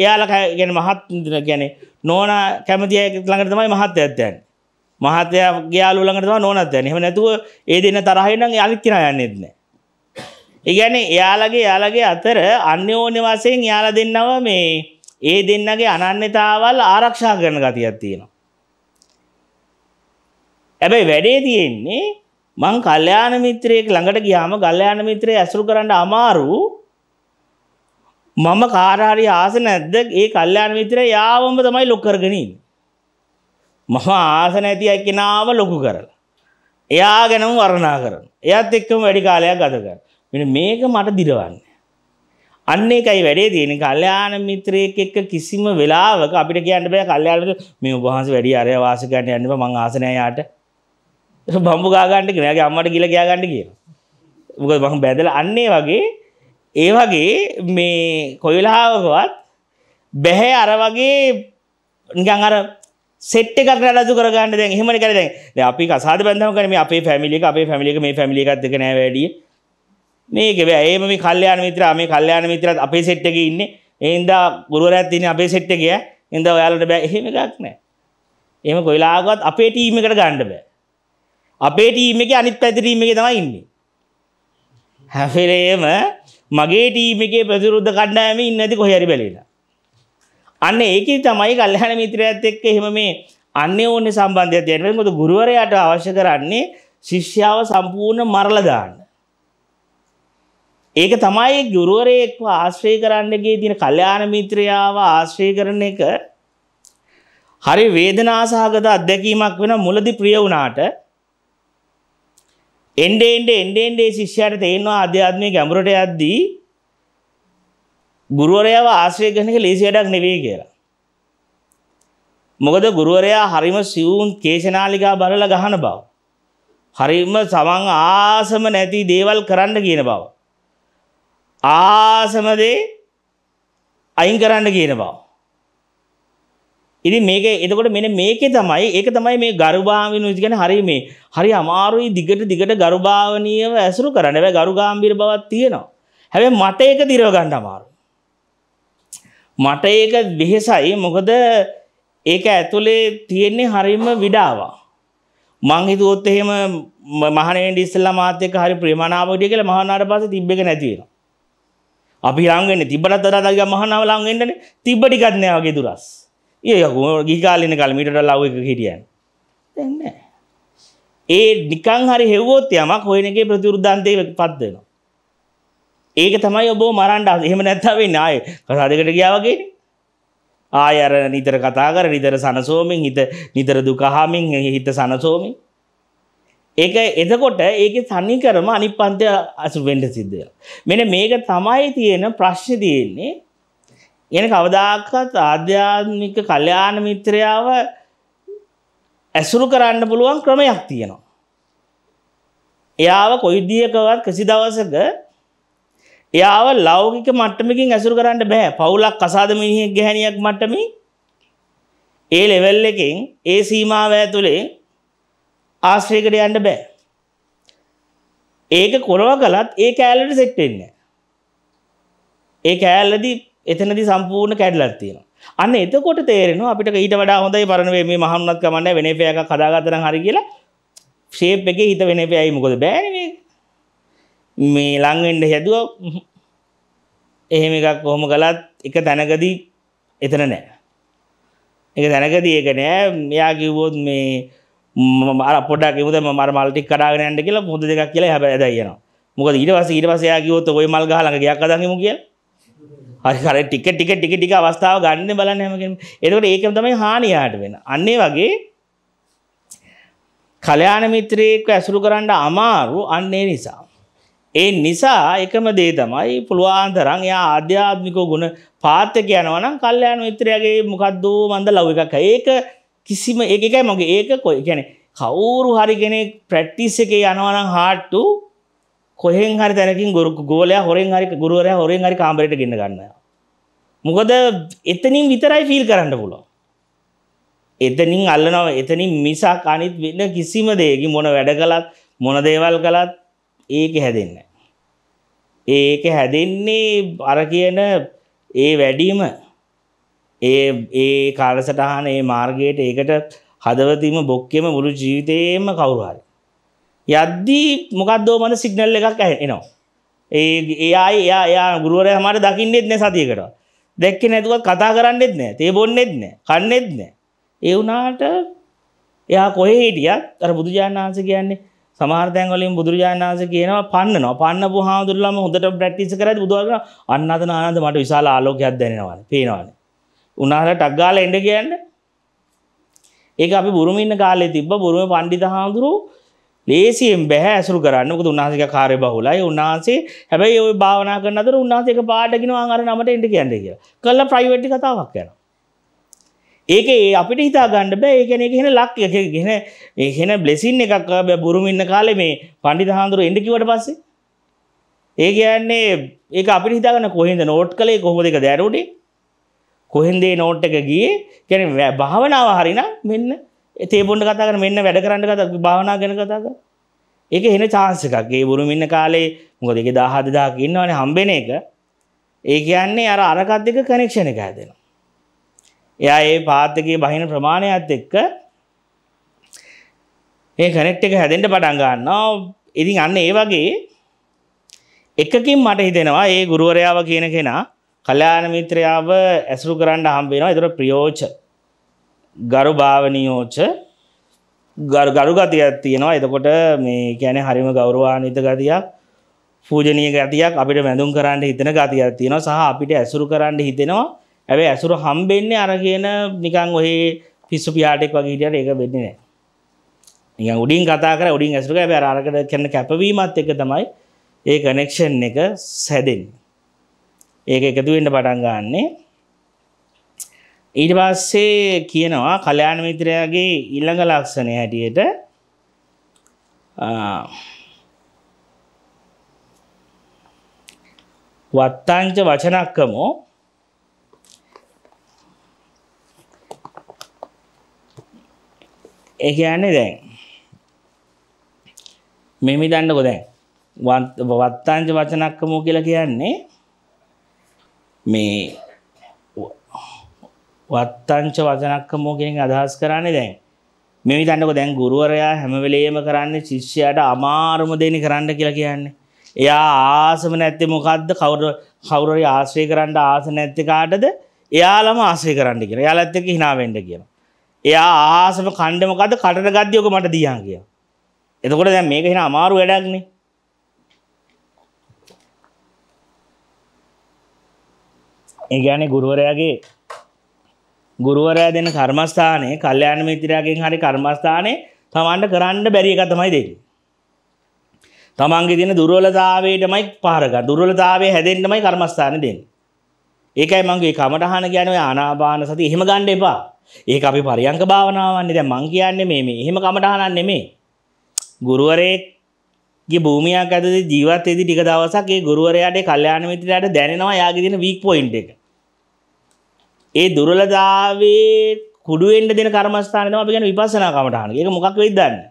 එයාලා ගැන මහත් ගැන නෝන කැමතිය ළඟට තමයි මහත් ඇත්තයන් මහතය ගයාලු ළඟටවා නොනත් යන හම නැතුව ඒ දෙන්න තරහහිනම් යලිත් කෙන යන්නෙත්න ඉගැන එයාලගේ යාලගේ අතර අන්‍යෝන්‍ය වසයෙන් යාල දෙන්නව මේ ඒ දෙන්නගේ අනන්‍යතාවල් ආරක්ෂා කරන ගතියක් තියෙනවා. ඇබැයි වැඩේ තියෙන්නේ මං කල්්‍යයාන මිත්‍රයෙක් ළඟට ගියාම ගල්්‍යයාන මිත්‍රය ඇසුරු කරන්න අමාරු මම කාරහරි ආස නැද්ද ඒ කල්්‍යයාන මිත්‍ර යාවම තමයි ලොක් කරගනින්. මම ආස නැති ඇකිනාව ලොකු කරලා. එයා ගැනම වරණා කරන. එයත් එක්කම වැඩි කාලයක් ගතක. මෙ මේක මට දිරවන්න. අන්න එකයි වැඩේ තියෙන කල්්‍යයාන මිත්‍රයෙක් එක්ක කිසිම වෙලාවක අපිට කියන්න බෑ කල්්‍යයාලට මේ උපහන්ස වැඩි අරය වාසකයන්න යන්න මං ආසනයායට බම්බු ගාගන්නට කෙනගේ අම්මට ගිල ගයාගන්න කිය. මොක බහ බැදල අන්නේ වගේ ඒ වගේ මේ කොයිලාවකවත් බැහැ අර වගේ නිකන් අර සෙට් එකක් රටතු කරගන්න දැන් එහෙම නිකන් දැන් දැන් අපි කසාද බැන්දම කරන්නේ මේ අපේ ෆැමිලි එක අපේ ෆැමිලි එක මේ ෆැමිලි එකත් දෙක නෑ වැඩි මේක බෑ එහෙම මේ කල්යාණ මිත්‍රා මේ කල්යාණ මිත්‍රාත් අපේ සෙට් එකේ ඉන්නේ ඒ හින්දා ගුරුවරයාත් ඉන්නේ අපේ සෙට් එකේ හින්ද ඔයාලට බෑ එහෙම එකක් නෑ. එහෙම කොයිලාගවත් අපේ ටීම් එකට ගන්න බෑ. අපේ ටීම් එකේ අනිත් පැති ටීම් එකේ තමයි ඉන්නේ. හැබැයි එහෙම මගේ ටීම එකේ ප්‍රතිරුද්ධ කණ්ඩායම ඉන්නති කොහරි බැලලා. අන්න ඒකේ තමයි කල්හන මිත්‍රයත් එක්ක එහෙම මේ අන්න ඕන්න සම්බන්ධය තියෙන කොට ගුරුවරයාට අවශ්‍ය කරන්නේ ශිෂ්‍යාව සම්පූර්ණ මරලදාන්න. ඒක තමයි ගුරුවරයෙක්ව ආශ්‍රය කරන්නගේ තියෙන කල්යාණ මිත්‍රයාව ආශ්‍රය කරන එක හරි වේදනාසහගත අත්දැකීමක් වෙන මුලදි ප්‍රිය වුණාට එන්ඩ එන්ඩ එන්ඩ එන්ඩේ ශිෂ්‍යයට තේෙනවා අධ්‍යාත්මය ගැඹුරට යද්දී ගුරුවරයාව ආශ්‍රය ගනක ලේසියටක් නෙවේ කියලා. මොකද ගුරුවරයා හරිම සිවුන් කේශනාලිකා බලල ගහන බව. හරිම සමන් ආසම නැති දේවල් කරන්න කියන බව. ආසමදේ අයින් කරන්න කියන බව. ඉති මේක එතකොට මෙන මේකේ තමයි ඒක තමයි මේ ගරුභාවින ගැන හරි මේ හරි අමාරුයි දිගට දිගට ගරුභාවනීයව ඇසුරු කරන්න බැ ගරුගාම්බිර බවත් තියෙනවා හැබ මට ඒක දිරව ගණ්ඩ අමාරු මට ඒක වෙහෙසයි මොකද ඒක ඇතුළේ තියෙන්නේ හරිම විඩාවා මංහිතුවොත් එහෙම මහනෙන් ඉස්සල්ල මාතයක හරි ප්‍රමාණාවටිය කියල මහනාට පස තිබ්බක නැතිවෙන අපි රංගන්න තිබට තරදග මහනාවලාංගෙන්ටන තිබ්බටිකත්නයාගේ දුරස් යකු ගිකාලන්න කල මිට ලව එක හිටිය දෙන්න ඒ නිකං හරි හෙවෝත් යමක් හොයනගේ ප්‍රතිරුද්ධන්තය පත්වෙනවා ඒක තමයි ඔබෝ මරන්ඩ එහෙම නැත්තාවේ නාය කරඩකට ගියාවගේ ආයර නිතර කතා කර නිතර සනසෝමින් හිත නිතර දුකහාමින් හිත සනසෝමින් ඒක එතකොට ඒක තනි කරම අනිපන්තය අසු වෙන්ඩ සිද්ධය මෙන මේක තමයි තියෙන ප්‍රශ්න තියෙන්නේ එන කවදාකත් ආධ්‍යාත්මික කල්්‍යයාන මිත්‍රයාව ඇසුරු කරන්න පුළුවන් ක්‍රමයක් තියෙනවා. එයාව කොයිදියකවත් කිසි දවසක එයාව ලෞගික මට්ටමකින් ඇසුරු කරන්න බැහැ පවුලක් කසාද මිනිහෙක් ගැහැනියක් මට්ටමි ඒ ලෙවල් එකින් ඒ සීමාව ඇතුළේ ආශ්‍රයකට යන්න බෑ. ඒක කොරව කලත් ඒ කෑල්ලට සෙට්ටෙන්න. ඒ කෑල්ලදී එතනදි සම්පූර්ණ කැඩලත් තියෙනවා. අන්න එතකොට තේරෙනවා අපිට ඊට වඩා හොඳයි පරණ මේ මහමුණත් කමන්නේ වෙන එපයක් හදාගත්තන හරි කියලා ෂේප් එකේ හිත වෙන එපයයි මොකද බෑනේ මේක. මේ ලං වෙන්න හැදුවා එහෙම එකක් කොහොම කළත් එක තැනකදී එතන නෑ. එක තැනකදී ඒක නෑ. මෙයා කිව්වොත් මේ මම අර පොඩක් කිව්වද මම අර මල් ටික කඩාගෙන යන්න කියලා පොද දෙකක් කියලා හැබැයි ඇදයි යනවා. මොකද ඊට පස්සේ ඊට පස්සේ එයා කිව්වොත් ඔය මල් ගහ ළඟ ගයක් හදන් යමු කියලා. හරිකර ටික ටික ටික ටික අවස්ථාව ගන්න බලන්න හැමකින් එතකොට ඒක තමයි හානියාට වෙන අන්නේ වගේ කල්‍යාණ මිත්‍රයෙක්ව ඇසුරු කරන්න අමාරු අන්නේ නිසා ඒ නිසා එකම දේ තමයි පුළුවන් තරම් එයා ආධ්‍යාත්මික ගුණ පාත්‍ය කියනවා නම් කල්යාණ මිත්‍රයාගේ මොකද්ද මන්ද ලව් එකක් ඒක කිසිම ඒක එකයි මගේ ඒක කොයි කියන්නේ කවුරු හරි කෙනෙක් ප්‍රැක්ටිස් එකේ යනවා නම් hard to කොහෙන් හරි තැනකින් ගොරු ගෝලයා හොරෙන් හරි ගුරුවරයා හොරෙන් හරි කාමරට ගෙන ගන්නවා. මොකද එතනින් විතරයි ෆීල් කරන්න පුළුවන්. එතනින් අල්ලනව එතනින් මිසක් අනිත් වෙන කිසිම දෙයකින් මොන වැඩ කළත් මොන දේවල් කළත් ඒක හැදෙන්න. ඒක හැදෙන්නේ අර කියන ඒ වැඩීම ඒ ඒ කාලසටහන ඒ මාර්ගයට ඒකට හදවතීම බොක්කෙම මුළු ජීවිතේම කවුරු හරි යද්දී මොකක්දෝ මන සිගනල් එකක් ඇහෙනවා. ඒ ඒයි එයා එයා ගුරුවර හමට දකින්නෙත් නෑ සතියකට දැක්ක නැතුවත් කතා කරන්නෙත් නෑ තේ බොන්නෙත් නෑ කන්නෙත් නෑ. ඒ වුනාට එයා කොහේ හිටියත් අර බුදුජාණන් වහන්සේ කියන්නේ සමාර්තයන් වලින් බුදුරජාණන් වහන්සේ කියනවා පන්නනවා පන්න බුහාඳුරලම හොඳට ප්‍රැක්ටිස් කරද්දී බුදුහාමුදුරන අන්න අතන ආනන්ද මට විශාල ආලෝකයක් දැනෙනවානේ පේනවානේ. උනාලා ටක් ගාලා එන්න කියන්නේ ඒක අපි බුරුම ඉන්න කාලේ තිබ්බ බුරුම පණ්ඩිත හාමුදුරුවෝ ලේසියෙන් බැහැ ඇසුරු කරන්න ක උන්හසක කාරය බහුලයි උන්හන්සේ හැබැයි ඔය භාවනා කරන අතර උන්හසක පාටගෙන අර නමට එට කියන්න කිය කල්ල ප්‍රයිවට්ි කතාවක් යන ඒක ඒ අපිට හිතා ගණඩ බෑ ඒකන හෙන ලක් එක ගෙන එහෙන බ්ලෙසින් එකක් බැ බුරුමින්න කාලෙ මේ පණ්ඩි හාන්දුරුව එඩකිවට පස්සේ ඒ කියන්නේ ඒක අපි හිතාගන්න කොහෙද නෝට් කළේ කොහොම දෙක දැරුඩේ කොහෙන්දේ නෝට් එක ගිය කැන භාවනාව හරිනම් මෙන්න තේබොන්ඩ කතාගන මෙන්න වැඩ කරන්න කත භාවනා ගැන කතාක ඒක හෙන චාන්ස එකක් ඒ බුරුම ඉන්න කාලේ මොකද එක දහදදාක ඉන්නවන හම්බෙන එක ඒ කියන්නේ අර අරකත් දෙක කනෙක්ෂණ එක ඇදෙනවා එයා ඒ පාත්තකගේ බහින ප්‍රමාණයත් එක්ක ඒ කනෙක්් එක හැදෙන්ට පටන් ගන්නවා ඉතින් අන්න ඒ වගේ එකකින් මට හිතෙනවා ඒ ගුරුවරයාව කියන කෙනා කල්‍යාන මිත්‍රයාව ඇසුරු කරන්න හම්බේෙනවා එතර ප්‍රියෝච ගරු භාවනියෝච ගරු ගතියක් තියෙනවා එතකොට මේ කැන හරිම ගෞරවානිත ගතියක් පූජනය ගතියක් අපිට මැඳුම් කරන්න හිතන ගතියක් තියෙනවා සහ අපිට ඇසුරු කරන්න හිතෙනවා ඇැබේ ඇසුරු හම්බෙන්නේ අර කියන නිකං ඔහේ පිස්සු පියාටෙක් වගේ හිටියට ඒක වෙන්නේ නෑ නිකන් උඩින් කතා කර උඩින් ඇසුරු කරලා හැබැයි අරකට කරන කැපවීමත් එක තමයි ඒ කනෙක්ෂන් එක සැදෙන්නේ ඒක එකතු වෙන්න පටන් ගන්නනේ ඊට පස්සේ කියනවා කල්‍යාණ මිත්‍රයාගේ ඊළඟ ලක්ෂණය හැටියට වත්තංච වචනක්කමෝ ඒ කියන්නේ දැන් මෙමි දන්නකො දැන් වත්තංච වචනක්කමෝ කියලා කියන්නේ මේ වත්තංච වදනක්කමෝ කෙනෙක් අදහස් කරන්නේ දැන් මෙම තන්නක දැන් ගුරුවරයා හැමවෙලේම කරන්නේ ශිෂ්‍යයට අමාරුම දෙනි කරන්න කියලා කියන්නේ. එයා ආසම නැත්තේ මොකක්ද කවුරු කවුරුරි ආශ්‍රය කරන්න ආස නැත්තේ කාටද? එයාලම ආශ්‍රය කරන්න කියලා. එයාලත් එක්ක hina වෙන්න කියලා. එයා ආසම කණ්ඩ මොකද්ද? කටට ගද්දි ඔක මට දියන් කියලා. එතකොට දැන් මේක hina අමාරු වැඩක් නේ. ඒ කියන්නේ ගුරුවරයාගේ ගුරුවරයා දෙන කර්මස්ථානයේ කල්යාණ මිත්‍රයාගෙන් හරි කර්මස්ථානයේ තමන්ට කරන්න බැරි එක තමයි දෙන්නේ. තමන්ගේ තියෙන දුර්වලතාවයටමයි පාර ගන්න. දුර්වලතාවය හැදෙන්නමයි කර්මස්ථානෙ දෙන්නේ. ඒකයි මම මේ කමටහන කියන්නේ ඔය ආනාපාන සතිය එහෙම ගන්න එපා. ඒක අපි පරියංග භාවනාවන්නේ. දැන් මම කියන්නේ මේ මේ එහෙම කමටහනක් නෙමෙයි. ගුරුවරයෙක්ගේ භූමියක් ඇතුලේ ජීවත් වෙදී ටික දවසක් ඒ ගුරුවරයාට කල්යාණ මිත්‍රයාට දැනෙනවා යාගේ තියෙන වීක් පොයින්ට් එක. ඒ දුර්වලතාවයේ කුඩු වෙන්න දෙන කර්මස්ථානේ තමයි අපි කියන්නේ විපස්සනා කමටහන. ඒක මොකක් වෙයිද දන්නේ?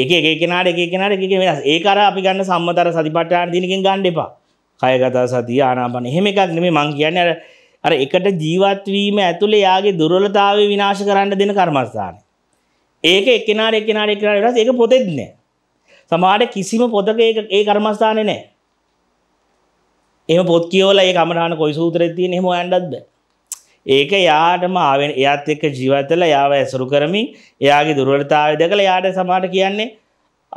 ඒක එක එකනාට එක එකනාට එක එක වෙනස්. ඒක අර අපි ගන්න සම්මතර සතිපට්ඨාන දිනකින් ගන්න එපා. කයගත සතිය ආනාපාන. එහෙම එකක් නෙමෙයි මං කියන්නේ අර අර එකට ජීවත් වීම ඇතුලේ යාගේ දුර්වලතාවය විනාශ කරන්න දෙන කර්මස්ථානේ. ඒක එක්කෙනාට එක්කෙනාට එක්කෙනාට වෙනස්. ඒක පොතෙත් නෑ. සමහරට කිසිම පොතක ඒ කර්මස්ථානේ නෑ. එම පොත් කියෝල ඒ කමරාණ කොයි සූත්‍රයතිය හෙම ඇන්ඩත්ද. ඒක යාටම ආවෙන් එයත් එක්ක ජීවතල යාව ඇසුරු කරමින් එයාගේ දුරලතාව දෙකළ යාට සමාට කියන්නේ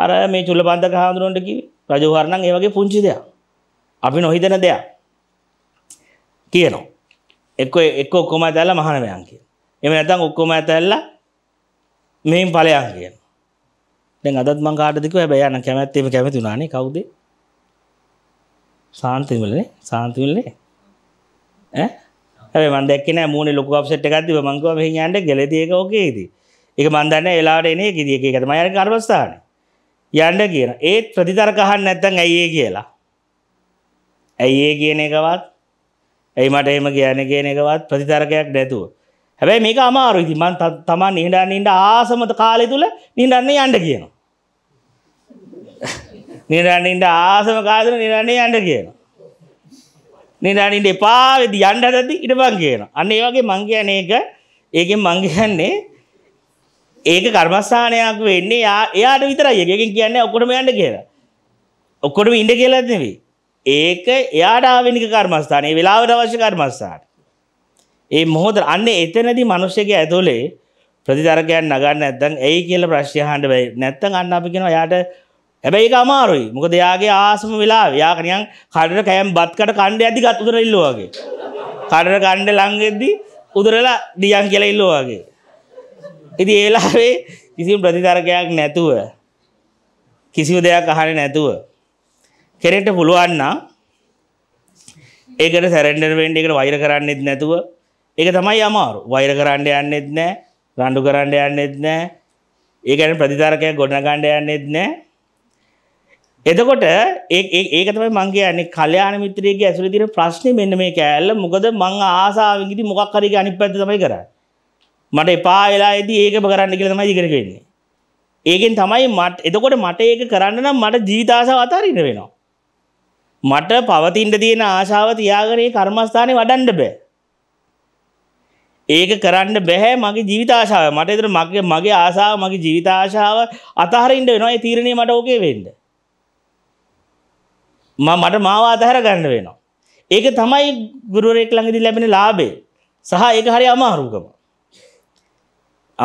අර මේ චුල්ල පන්ත හාදුරුවන්ටකි රජහරණන් ඒවගේ පුංචි දෙයක්. අපි නොහිතන දෙයක් කියනවා. එක්ක එක් ඔක්කොම ඇතැල්ල මහනමයන් කිය. එම නැතන් ඔක්කොම ඇතැල්ල මෙයින් පලයන් කියන. දැන් අදත් මංකාටදක බෑයන කැමැත්තේම කැමති නානේ කවුදේ සාන්තිවලනේ සාන්තිවල්ලේ ඇ මන්දක්න මූුණ ලොක අපසට් එකක්තිව මංකව මෙහි යන්ට ගෙලදක ඕකේද එක මන්දන්න එලාට එනේ ගෙදිය එක එකතම යන කර්වස්ථාන යන්ඩ කියන ඒත් ප්‍රතිතර්කහන් නැත්තන් ඇයිඒ කියලා ඇයි ඒ කියන එකවත් ඇයි මට එම කියන කියන එකවත් ප්‍රතිතරකයක් නැතුව හැබැයි මේක අමාරු ඉතිමන් තමන් නිහිඩන්න ඉට ආසමත කාලය තුළ නිඩන්නේ යන්ඩ කියනවා නිරණින්ට ආසම කාදන නිරණේ යන්න කියන. නිරණින්ට එපා වෙදි යන්න හදද්දි ඉඩපන් කියන. අන්න ඒ වගේ මං කියන්නේ ඒක ඒකෙන් මං කියන්නේ ඒක කර්මස්ථානයක් වෙන්නේ එයාට විතරයි. ඒකෙන් කියන්නේ ඔක්කොටම යන්න කියලා. ඔක්කොටම ඉන්න කියලා නෙවෙයි. ඒක එයාට ආවෙනික කර්මස්ථාන. ඒ වෙලාවට අවශ්‍ය කර්මස්ථාන. ඒ මොහොත අන්න එතනදී මිනිස්සෙගේ ඇතුලේ ප්‍රතිතරකයන් නගන්න නැත්නම් ඇයි කියලා ප්‍රශ්න අහන්න බැහැ. නැත්නම් අන්න අපි කියනවා එයාට හැබැයි ඒක අමාරුයි. මොකද එයාගේ ආසම වෙලාව. එයා කනියන් කඩර කෑම් බත්කට කණ්ඩ යද්දි ගත් උදර ඉල්ලුවා වගේ. කඩර කණ්ඩ ළඟෙද්දි උදරලා දියන් කියලා ඉල්ලුවා වගේ. ඉතින් ඒ වෙලාවේ කිසිම ප්‍රතිතරකයක් නැතුව කිසිම දෙයක් අහන්නේ නැතුව කෙනෙක්ට පුළුවන් නම් ඒකට සැරෙන්ඩර් වෙන්න ඒකට වෛර කරන්නෙත් නැතුව ඒක තමයි අමාරු. වෛර කරන්න යන්නෙත් නැහැ, රණ්ඩු කරන්න යන්නෙත් නැහැ. ඒ ගැන ප්‍රතිතරකයක් ගොඩනගන්න යන්නෙත් නැහැ. එතකොට ඒක තමයි මං කියන්නේ කල්‍යාණ මිත්‍රයෙක්ගේ ඇසුරේ තියෙන ප්‍රශ්නේ මෙන්න මේ කෑල්ල. මොකද මං ආසාවෙන් ඉදි මොකක් හරි අනිත් පැත්ත තමයි කරන්නේ. මට එපා වෙලා ඉදී ඒකම කරන්න කියලා තමයි ඉගෙන වෙන්නේ. ඒකෙන් තමයි මට එතකොට මට ඒක කරන්න නම් මට ජීවිත ආසාව අතාරින්න වෙනවා. මට පවතින්න තියෙන ආශාව තියාගෙන ඒ කර්මස්ථානේ වඩන්න බෑ. ඒක කරන්න බෑ මගේ ජීවිත ආශාව. මට ඒතර මගේ මගේ ආශාව මගේ ජීවිත ආශාව අතහරින්න වෙනවා. ඒ තීරණේ මට ඕකේ වෙන්නේ. මට මාව අතහැර ගන්න වෙනවා. ඒක තමයි ගුරුවරෙක් ළඟදී ලැබෙන ලාභේ. සහ ඒක හරි අමාරුකම.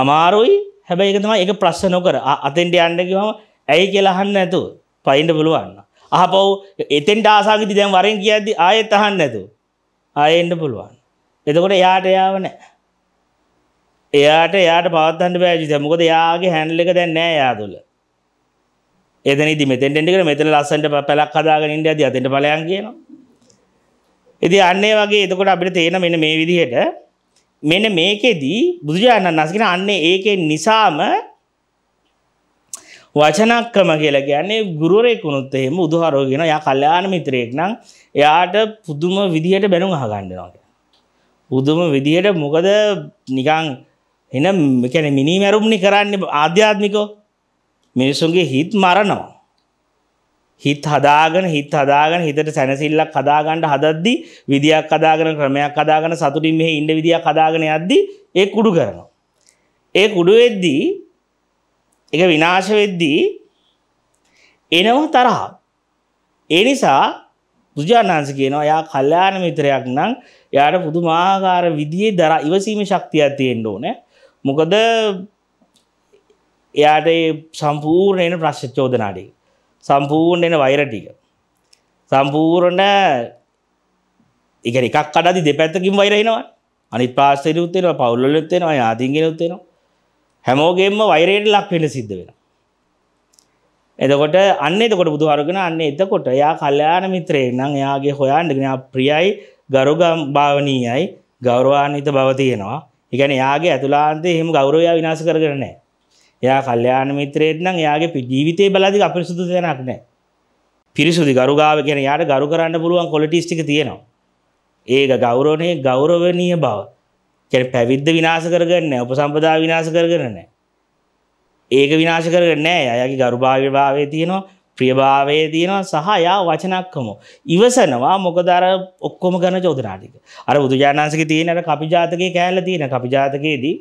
අමාරුයි හැබැයි ඒක තමයි ඒක ප්‍රශ්න නොකර අතෙන්ට යන්න කිව්වම ඇයි කියලා අහන්න නැතුව පයින්න පුළුවන්. අහපව් එතෙන්ට ආසාවකිදී දැන් වරෙන් කියද්දි ආයෙත් අහන්න නැතුව ආයෙ එන්න පුළුවන්. එතකොට එයාට යාව නැහැ. එයාට එයාට පවත්වන්න බෑ ජීවිතය. මොකද එයාගේ හැන්ඩල් එක දැන් නැහැ එයා තුළ. එදනිදි මෙතෙන්ටෙන්ටිකට මෙතන ලස්සන්ට පැලක් හදාගෙන ඉන්න ඇති අතට පලයන් කියනවා. ඉති අන්නේ වගේ එතකොට අපිට තේන මෙන මේ විදිහට මෙන මේකෙදී බුදුජාණන් වහන්සේගෙන අන්නේ ඒකෙන් නිසාම වචනක්කම කියලා කියන්නේ ගුරුවරයෙක් වුණොත් එහෙම උදාහරණයක් කියනවා. යා කල්යාණ මිත්‍රයෙක් නම් එයාට පුදුම විදිහට බැනුම් අහගන්නවා කියලා. පුදුම විදිහට මොකද නිකන් එන කියන්නේ මිනි මැරුම්නි කරන්නේ ආධ්‍යාත්මිකව මිනිසුන්ගේ හිත් මරනවා. හිත් හදාගෙන හිත් හදාගෙන හිතට සැනසිල්ලක් හදාගන්න හදද්දි විදියක් හදාගෙන ක්‍රමයක් හදාගෙන සතුටින් මෙහි ඉන්න විදියක් හදාගෙන යද්දි ඒ කුඩු කරනවා. ඒ කුඩු වෙද්දී ඒක විනාශ වෙද්දී එනවා තරහ. ඒ නිසා බුදුජානන්ස කියනවා යා කල්යාණ මිත්‍රයක් නම් යාට පුදුමාකාර විදිහේ දර ඉවසීමේ ශක්තියක් තියෙන්න ඕනේ. මොකද එයාට සම්පූර්ණයන ප්‍රශ්චෝදනාටි සම්පූර්ණයන වෛරටික සම්පූර්ණ එක එකක් අඩදි දෙපැත්තකින් වෛරෙනවා අනිත් පාස්සෙට උත්තේන පවුල්වල උත්තේනවා යාතින්ගෙන උත්තේනවා හැමෝගෙම වෛරයට ලක් වෙන සිද්ධ වෙනවා එතකොට අන්න එතකොට බුදුහාරගෙන අන්න එතකොට එයා කල්යාණ මිත්‍රයෙක් නම් එයාගේ හොයන්න ගෙන ප්‍රියයි ගරුගම් භාවනීයයි ගෞරවාන්විත බව තියෙනවා. ඒ කියන්නේ එයාගේ අතුලාන්තේ එහෙම ගෞරවය විනාශ කරගෙන නැහැ. එයා කල්්‍යයාන මිත්‍රයෙක් නම් එයාගේ ජීවිතය බලදි අපිරිසුදු දෙනක් නෑ පිරිසුදි ගරුගාව කියෙන යාට ගරු කරන්න පුළුවන් කොලටිස්ටික තියෙනවා ඒක ගෞරෝණය ගෞරවනය බව කැන පැවිද්ධ විනාස කරගන්න උපසම්පදා විනාස කරගරන ඒක විනාශ කරගන්නෑ අයගේ ගරුභාවිභාවය තියෙනවා ප්‍රියභාවය තියෙනවා සහ යා වචනක්කම ඉවසනවා මොකදර ඔක්කොම ගන චෝදනාටික අර බුදුජානාසක තියෙනට කපිජාතකය කෑල්ල තියෙන කපිජාතකයේදී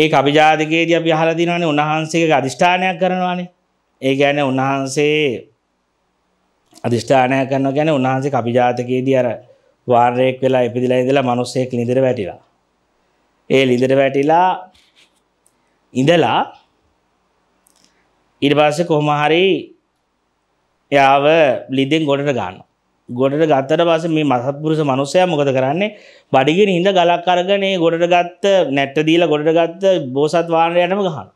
ඒ කපිජාතකයේදී අපි අහලා දිනවනේ උන්වහන්සේගේ අදිෂ්ඨානයක් කරනවානේ. ඒ කියන්නේ උන්වහන්සේ අදිෂ්ඨානයක් කරනවා කියන්නේ උන්වහන්සේ කපිජාතකයේදී අර වාරයක් වෙලා ඉපදිලා ඉඳලා මිනිස්සෙක් ලිඳර වැටිලා. ඒ ලිඳර වැටිලා ඉඳලා ඊට පස්සේ කොහොම හරි යාව ලිදෙන් ගොඩට ගන්නවා. ගොඩට ගත්තට පස මේ මසත්පුරුස මනුසය මොකද කරන්නේ බඩිගෙන හිඳ ගලක් අරගනේ ගොඩට ගත්ත නැට්ට දීලා ගොඩට ගත්ත බෝසත් වානයටම ගහන්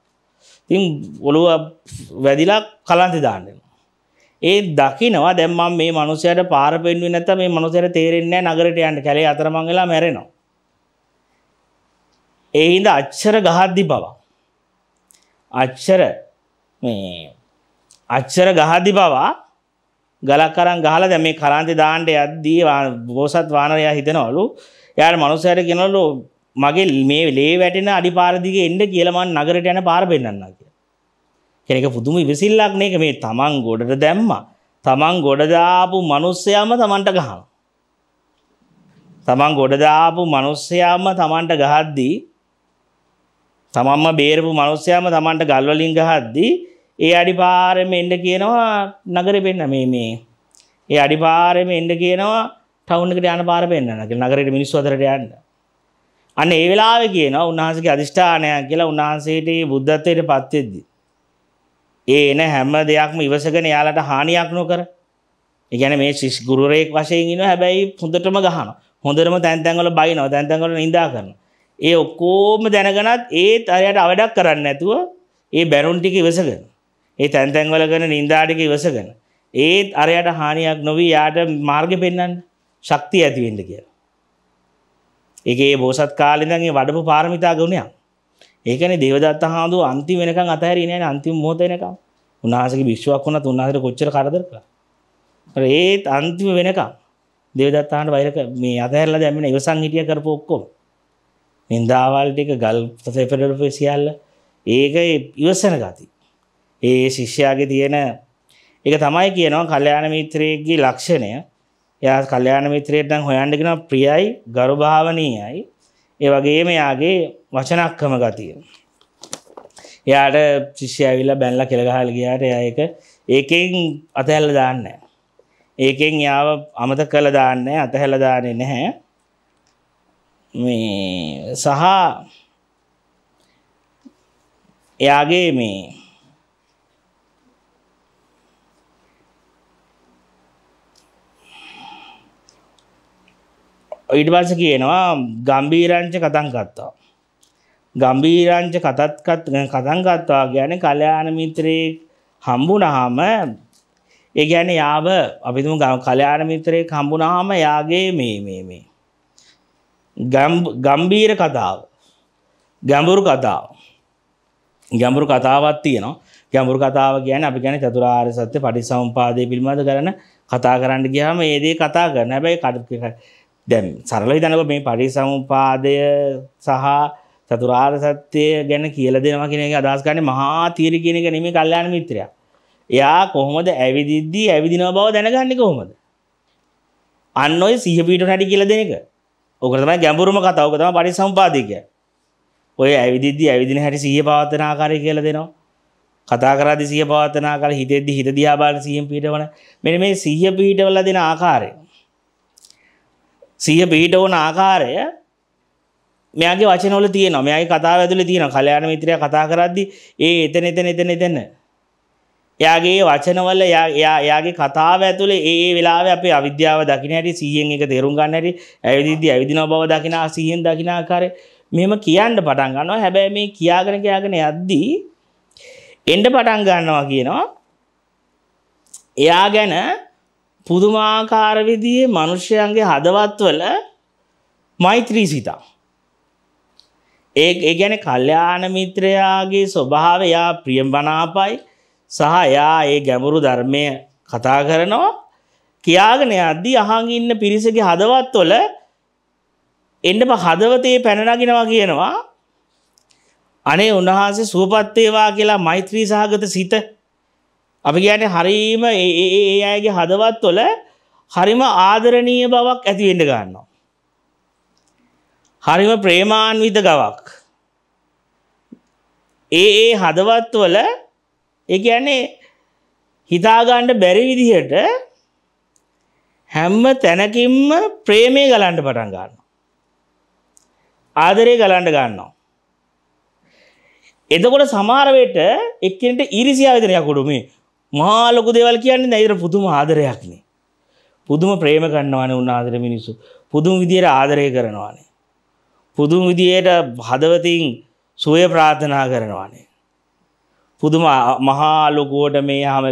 තින් ඔළුව වැදිලා කලන්ති දාන්නෙන ඒ දකිනවා දැම්මම් මේ මනුසයට පාර පෙන්ුවේ නැත මේ මනුසයට තේරෙන්නේ නගරට යන්න කැලේ අතරමංගලා මැරෙනවා ඒ හින්ද අච්චර ගහද්දි බව අච්චර මේ අච්චර ගහදි බවා ගලක් කරන් ගහලා දැන් මේ කරන්ති දාන්න යද්දී බෝසත් වානරයා හිතනවලු එයාට මනුස්සයර කියනවලු මගේ මේ ලේ වැටෙන අඩිපාර දිගේ එන්න කියලා මං නගරයට යන පාර පෙන්වන්නා කියලා. කෙනෙක් පුදුම ඉවසිල්ලක් නේක මේ තමන් ගොඩට දැම්මා. තමන් ගොඩදාපු මනුස්සයම තමන්ට ගහන. තමන් ගොඩදාපු මනුස්සයාම තමන්ට ගහද්දී තමන්ම බේරපු මනුස්සයාම තමන්ට ගල්වලින් ගහද්දී ඒ අඩිපාරම එන්ඩ කියනවා නගර පෙන්න මේ මේ ඒ අඩිපාරම එන්ඩ කියනවා ටවුන්ක යන පාර පෙන්න්න නගරට මිනිස්වතරට යන්න අන්න ඒ වෙලාව කියන උන්හන්සගේ අධිෂ්ඨානයක් කියලා උන්හන්සේට බුද්ධත්වයට පත්වෙද්දි. ඒ එන හැම දෙයක්ම ඉවසගෙන යාලට හානියක් නොකර ඉගැන මේ ශිස් ගුරුරෙක් වශයෙන්ගෙන හැබැයි හොඳටම ගහන හොඳරම තැන්තැන්වල බයිනව තැන්තැන්වල නිදා කරන. ඒ ඔක්කෝම දැනගනත් ඒත් අරයට අවඩක් කරන්න ඇතුව ඒ බැරුන්ටික ඉවසගෙන. ඒ තැන්තැන්වල කරන නින්දාටික ඉවසගෙන ඒත් අරයට හානියක් නොවී යාට මාර්ග පෙන්වන්න ශක්තිය ඇතිවෙන්න කියලා. ඒකේ බෝසත් කාලේ ඉඳන් ඒ වඩපු පාරමිතා ගුණයක්. ඒකනේ දේවදත්ත හාමුදුරුවෝ අන්තිම වෙනකන් අතහැරියේ නැහැ අන්තිම මොහොත වෙනකන්. උන්වහන්සේගේ විශ්වාසයක් වුණත් උන්වහන්සේට කොච්චර කරදර කළා. ඒත් අන්තිම වෙනකන් දේවදත්ත හාමුදුරුවෝ වෛර මේ අතහැරලා දැම්ම නේ ඉවසන් හිටිය කරපු ඔක්කොම. නින්දාවල් ටික ගල් සෙපරරපේ සියල්ල ඒක ඉවසන ගතිය. ඒ ශිෂ්‍යයාගේ තියෙන එක තමයි කියනවා කල්යාණ මිත්‍රයෙක්ගේ ලක්ෂණය එයා කල්යාණ මිත්‍රයෙක් නම් හොයන්න කියනවා ප්‍රියයි ගරුභාවනීයයි ඒ වගේම එයාගේ වචනක්කම ගතිය එයාට ශිෂ්‍යයා ඇවිල්ලා බැනලා කෙල ගහලා ගියාට එයා ඒක ඒකෙන් අතහැරලා දාන්නේ නැහැ ඒකෙන් යාව අමතක කළා දාන්නේ අතහැරලා දාන්නේ නැහැ මේ සහ එයාගේ මේ ඊට පස්ස කියනවා ගම්බීරංච කතන් කත්තා. ගම්බීරංච කතත්කත් කතන් කත්තා ගැන කලයාන මිත්‍රයෙක් හම්බුනහම ඒ ගැන යාව අපිතුම ගම් කලයාන මිත්‍රයෙක් හම්බුනහම යාගේ මේ මේ මේ. ගම්බීර කතාව ගැඹුරු කතාව ගැඹුරු කතාවත් තියෙනවා ගැඹුරු කතාව ගැන අපි ගැන චතුරාර් සත්‍ය පටි සම්පාදය පිළිබඳ කරන කතා කරන්න ගියාම ඒදේ කතා කරන හැබැයි කඩ දැන් සරල හිතනකොට මේ පරිසම්පාදය සහ චතුරාර්ය සත්‍ය ගැන කියලා දෙනවා කියන එක අදහස් ගන්න මහා තීරි කියන එක නෙමෙයි කල්යාණ මිත්‍රයා. එයා කොහොමද ඇවිදිද්දී ඇවිදිනව බව දැනගන්නේ කොහොමද? අන්න ඔය සිහ පිටුන හැටි කියලා දෙන එක. ඕක තමයි ගැඹුරුම කතාව. ඕක තමයි පරිසම්පාදය කියන්නේ. ඔය ඇවිදිද්දී ඇවිදින හැටි සිහිය පවත්වන ආකාරය කියලා දෙනවා. කතා කරද්දී සිහිය පවත්වන ආකාරය හිතෙද්දී හිත දිහා බලන සිහියෙන් පීඩවන. මෙන්න මේ සිහිය පීඩවලා දෙන ආකාරය. සිය පිහිටවන ආකාරය මෙයාගේ වචනවල තියෙනවා මෙයාගේ කතාව ඇතුලේ තියෙනවා කල්‍යාණ මිත්‍රයා කතා කරද්දි ඒ එතන එතන එතන එතන එයාගේ වචනවල එයාගේ කතාව ඇතුලේ ඒ වෙලාවේ අපේ අවිද්‍යාව දකින්න හැටි 100න් එක තේරුම් ගන්න හැටි ඇවිදිද්දි ඇවිදිනව බව දකින්න 100න් දකින්න ආකාරය මෙහෙම කියන්න පටන් ගන්නවා හැබැයි මේ කියාගෙන කියාගෙන යද්දී එන්න පටන් ගන්නවා කියනවා එයා ගැන පුදුමාකාර විදිහේ මිනිස්යන්ගේ හදවත්වල මෛත්‍රී සිතා. ඒ ඒ කියන්නේ කල්යාණ මිත්‍රයාගේ ස්වභාවය යා ප්‍රියමනාපයි සහ යා ඒ ගැඹුරු ධර්මය කතා කරනවා කියාගෙන යද්දී අහන් ඉන්න පිරිසගේ හදවත්වල එන්නම හදවතේ පැන නගිනවා කියනවා අනේ උන්වහන්සේ සුවපත් වේවා කියලා මෛත්‍රී සහගත සිත අපි කියන්නේ හරීම ඒ අයගේ හදවත් තුළ හරිම ආදරණීය බවක් ඇතිවෙන්න ගන්නවා. හරිම ප්‍රේමාන්විත ගවක්. ඒ ඒ හදවත් වල ඒ කියන්නේ හිතාගන්න බැරි විදිහට හැම තැනකින්ම ප්‍රේමය ගලන්න පටන් ගන්නවා. ආදරය ගලන්න ගන්නවා. එතකොට සමහර වෙලට එක්කෙනෙක්ට ඊර්ෂ්‍යාව වෙන යකුඩු මේ මාලොකු දෙවල් කියන්නේ දැයිර පුදුම ආදරයක්නේ. පුදුම ප්‍රේම කන්නවානේ උන් ආදර මිනිස්සු. පුදුම විදියට ආදරය කරනවානේ. පුදුම විදියට හදවතින් සුවය ප්‍රාර්ථනා කරනවානේ. පුදුම මහා ලොකුවට මේ හැම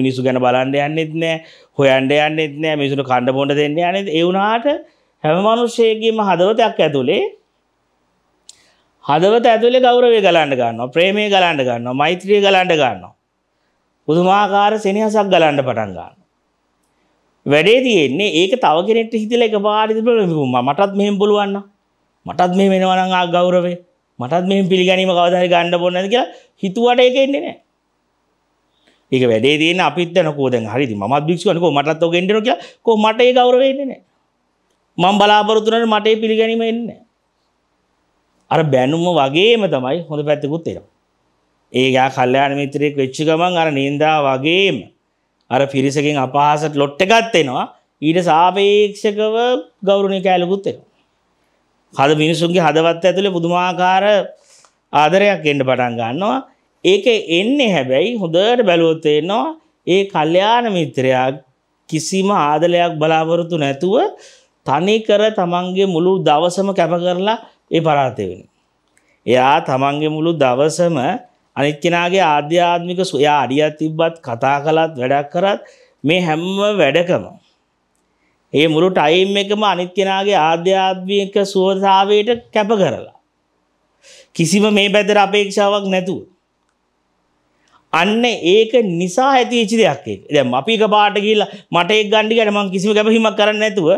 මිනිස්සු ගැන බලන්න යන්නෙත් නෑ, හොයන්න යන්නෙත් නෑ, මිනිසුන්ට කන්න බොන්න දෙන්න යන්නෙත්. ඒ වුණාට හැම මිනිස්සෙකගේම හදවතක් ඇතුලේ හදවත ඇතුලේ ගෞරවය ගලන්න ගන්නවා, ප්‍රේමය ගලන්න ගන්නවා, මෛත්‍රිය ගලන්න ගන්නවා. පුදුමාකාර සෙනහසක් ගලන්න පටන් ගන්න. වැඩේ තියෙන්නේ ඒක තව කෙනෙක්ට හිතලා එකපාරට තිබුණා මටත් මෙහෙම පුළුවන් මටත් මෙහෙම වෙනවා නම් ආ ගෞරවේ මටත් මෙහෙම පිළිගැනීම කවදා හරි ගන්න ඕනේ නැද්ද කියලා හිතුවට ඒක එන්නේ නැහැ. ඒක වැඩේ තියෙන අපිත් දැනකෝ දැන් හරිද මමත් භික්ෂුවනේ කොහොම මටත් ඔක එන්න ඕන කියලා කොහොම මට ඒ ගෞරවය එන්නේ නැහැ. මම බලාපොරොත්තු වෙන මට ඒ පිළිගැනීම එන්නේ නැහැ. අර බැනුම වගේම තමයි හොඳ පැත්තකුත් එනවා. ඒගා කල්්‍යයාන මිත්‍රයෙක් වෙච්චි ගමන් අර නින්දා වගේම අර පිරිසකින් අපහසට ලොට්ට ගත්තෙනවා ඊට සාපේක්ෂකව ගෞරුණි කෑලකුත්තෙන. හද මිනිසුන්ගේ හදවත් ඇතුළේ පුදුමාකාර ආදරයක් එන්ඩ පටන් ගන්නවා ඒක එන්නේ හැබැයි හොදට බැලුවොත්තයෙන්නවා ඒ කල්්‍යයාන මිත්‍රයක් කිසිම ආදලයක් බලාපොරොතු නැතුව තනිකර තමන්ගේ මුළු දවසම කැප කරලා ඒ පරාතය වෙන. එයා තමන්ගේ මුළු දවසම අනිත් කෙනාගේ ආධ්‍යාත්මික සොයා අඩියත් තිබ්බත් කතා කළත් වැඩක් කරත් මේ හැම්ම වැඩකම. ඒ මුළු ටයිම් එකම අනිත් කෙනාගේ ආධ්‍යාත්මික සුවතාවයට කැප කරලා. කිසිම මේ පැතර අපේක්ෂාවක් නැතුව. අන්න ඒක නිසා ඇතිවෙච්ච දෙයක් ඒක. දැන් අපි එක පාට ගිහිල්ලා මට ඒක ගන්න ගියට මම කිසිම කැපවීමක් කරන්නේ නැතුව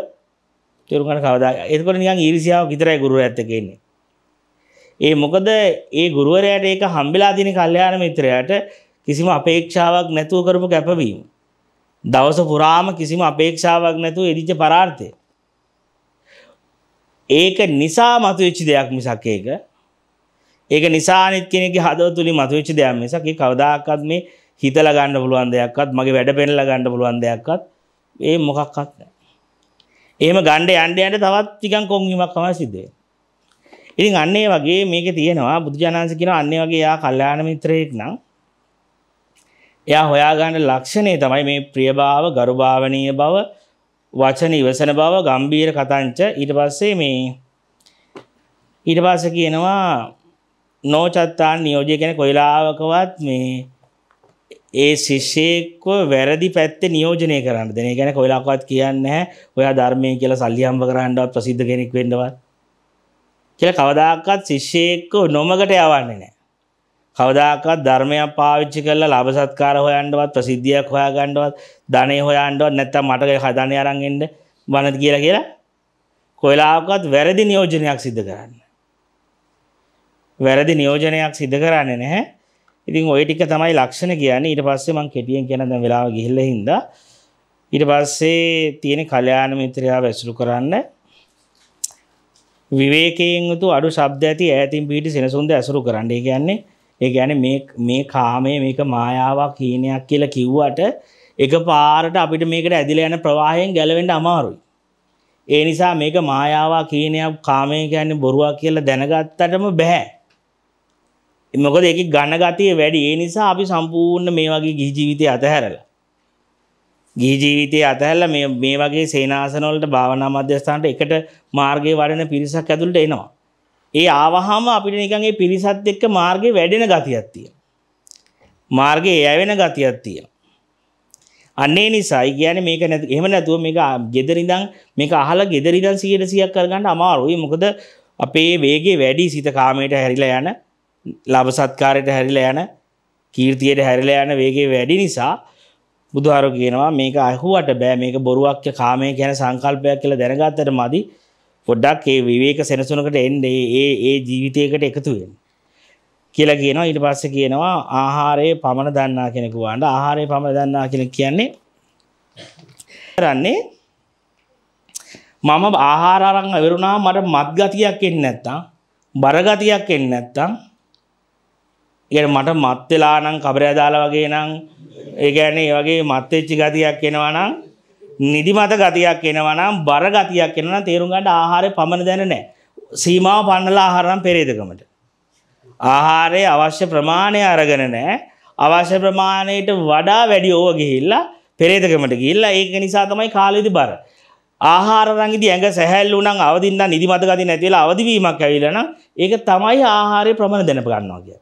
තේරුම් ගන්න කවදා. ඒකවල නිකන් ඊර්ෂියාවක් විතරයි ගුරුවරයාත් එක්ක ඉන්නේ. ඒ මොකද ඒ ගුරුවරයට ඒක හම්බෙලා දින කල්යාණ මිත්‍රයාට කිසිම අපේක්ෂාවක් නැතුව කරපු කැපවීම. දවස පුරාම කිසිම අපේක්ෂාවක් නැතුව එදිච්ච පරාර්ථය. ඒක නිසා මතුවෙච්ච දෙයක් මිසක් ඒක. ඒක නිසා අනිත් කෙනෙක්ගේ හදවත තුලින් මතුවෙච්ච දෙයක් මිසක් ඒ කවදාකවත් මේ හිතලා ගන්න පුළුවන් දෙයක්වත් මගේ වැඩ පෙන්නලා ගන්න පුළුවන් දෙයක්වත් ඒ මොකක්වත් නැහැ. එහෙම ගන්න යන්න යන්න තවත් ටිකක් කොන් වීමක් තමයි සිද්ධ වෙන්නේ. ඉතින් අන්නේ වගේ මේක තියෙනවා බුදුජානන්සේ කියනවා අන්නේ වගේ යා කල්යාණ මිත්‍රයෙක් නම් එයා හොයාගන්න ලක්ෂණය තමයි මේ ප්‍රියභාව, ගරුභාවනීය බව, වචන ඉවසන බව, ගම්බීර කතංච ඊට පස්සේ මේ ඊට පස්සේ කියනවා නෝචත්තාන් නියෝජය කියන කොයිලාවකවත් මේ ඒ ශිෂ්‍යෙක්ව වැරදි පැත්තේ නියෝජනය කරන්න දෙන. ඒ කියන්නේ කොයිලාවකවත් කියන්නේ නැහැ. ඔයා ධර්මයේ කියලා සල්ලි හම්බ කරන්නවත් ප්‍රසිද්ධ කෙනෙක් වෙන්නවත්. කියලා කවදාකවත් ශිෂ්‍යෙක්ව නොමකට යවන්නේ නැහැ. කවදාකවත් ධර්මයක් පාවිච්චි කරලා ලාභ සත්කාර හොයන්නවත් ප්‍රසිද්ධියක් හොයාගන්නවත් ධනෙ හොයන්නවත් නැත්තම් මට ධනෙ අරන් එන්න වනත් කියලා කියලා කොයිලාවකවත් වැරදි නියෝජනයක් සිද්ධ කරන්නේ. වැරදි නියෝජනයක් සිද්ධ කරන්නේ නැහැ. ඉතින් ওই ටික තමයි ලක්ෂණ කියන්නේ. ඊට පස්සේ මම කෙටියෙන් කියන දැන් වෙලාව ගිහිල්ලා හින්දා ඊට පස්සේ තියෙන කල්යාණ මිත්‍රයාව ඇසුරු කරන්නේ විවේකයෙන් යුතු අඩු ශබ්ද ඇති ඈතින් පිහිටි සෙනසුන්ද ඇසුරු කරන්න. ඒ කියන්නේ ඒ කියන්නේ මේ මේ කාමය මේක මායාවක් හීනයක් කියලා කිව්වට එකපාරට අපිට මේකට ඇදිලා යන ප්‍රවාහයෙන් ගැලවෙන්න අමාරුයි. ඒ නිසා මේක මායාවක් හීනයක් කාමය කියන්නේ බොරුවක් කියලා දැනගත්තටම බෑ. මොකද ඒකේ ඝන ගතිය වැඩි. ඒ නිසා අපි සම්පූර්ණ මේ වගේ ගිහි ජීවිතය අතහැරලා ගී ජීවිතය අතහැල්ල මේ වගේ සේනාසනොලට භාවනා මධ්‍යස්ථාන්ට එකට මාර්ගය වඩන පිරිසක් ඇතුළට එනවා. ඒ ආවහාම අපිට නිකන්ගේ පිරිසත් එක්ක මාර්ගය වැඩෙන ගතියත්තිය. මාර්ගය ඇවෙන ගතියත්තිය. අන්නේ නිසායි කියන මේක නැති එහෙම නැතුව මේක ගෙදරිදං මේක අහල ගෙදරිදන් සියට සියක් කරගන්න අමාරුයි මොකද අපේ වේගේ වැඩි සිත කාමයට හැරිලා යන ලබ සත්කාරයට හැරිලා යන කීර්තියට හැරිලා යන වේගේ වැඩි නිසා බුදුහාර කියනවා මේක අහුවට බෑ මේක බොරුවක් කාමය කියන සංකල්පයක් කියලා දැනගත්තට මදි පොඩ්ඩක් ඒ විවේක සෙනසුනකට එන්න ඒ ඒ ජීවිතයකට එකතු වෙන්න කියලා කියනවා ඊට පස්සේ කියනවා ආහාරයේ පමණ දන්නා කෙනෙකු වන්ට ආහාරයේ පමණ දන්නා කෙනෙක් කියන්නේ කරන්නේ මම ආහාර අරන් ඇවිරුණා මට මත් ගතියක් එන්නේ නැත්තම් බර ගතියක් එන්නේ නැත්තම් ඊට මට මත් වෙලා නම් කබරය දාලා වගේ නම් ඒ කියන්නේ ඒ වගේ මත් වෙච්ච ගතියක් එනවා නම් නිදිමත ගතියක් එනවා නම් බර ගතියක් එනවා නම් තේරුම් ගන්න ආහාරය පමණ දැන නැහැ. සීමාව පන්නලා ආහාර නම් පෙරේදකමට. ආහාරයේ අවශ්‍ය ප්‍රමාණය අරගෙන නැහැ. අවශ්‍ය ප්‍රමාණයට වඩා වැඩි ඕව ගිහිල්ලා පෙරේදකමට ගිහිල්ලා ඒක නිසා තමයි කාලෙදි බර. ආහාර රංගිදි ඇඟ සැහැල්ලු නම් අවදින්න නිදිමත ගතිය නැති වෙලා අවදි වීමක් ඇවිල්ලා නම් ඒක තමයි ආහාරයේ ප්‍රමාණය දැනප ගන්නවා කියන්නේ.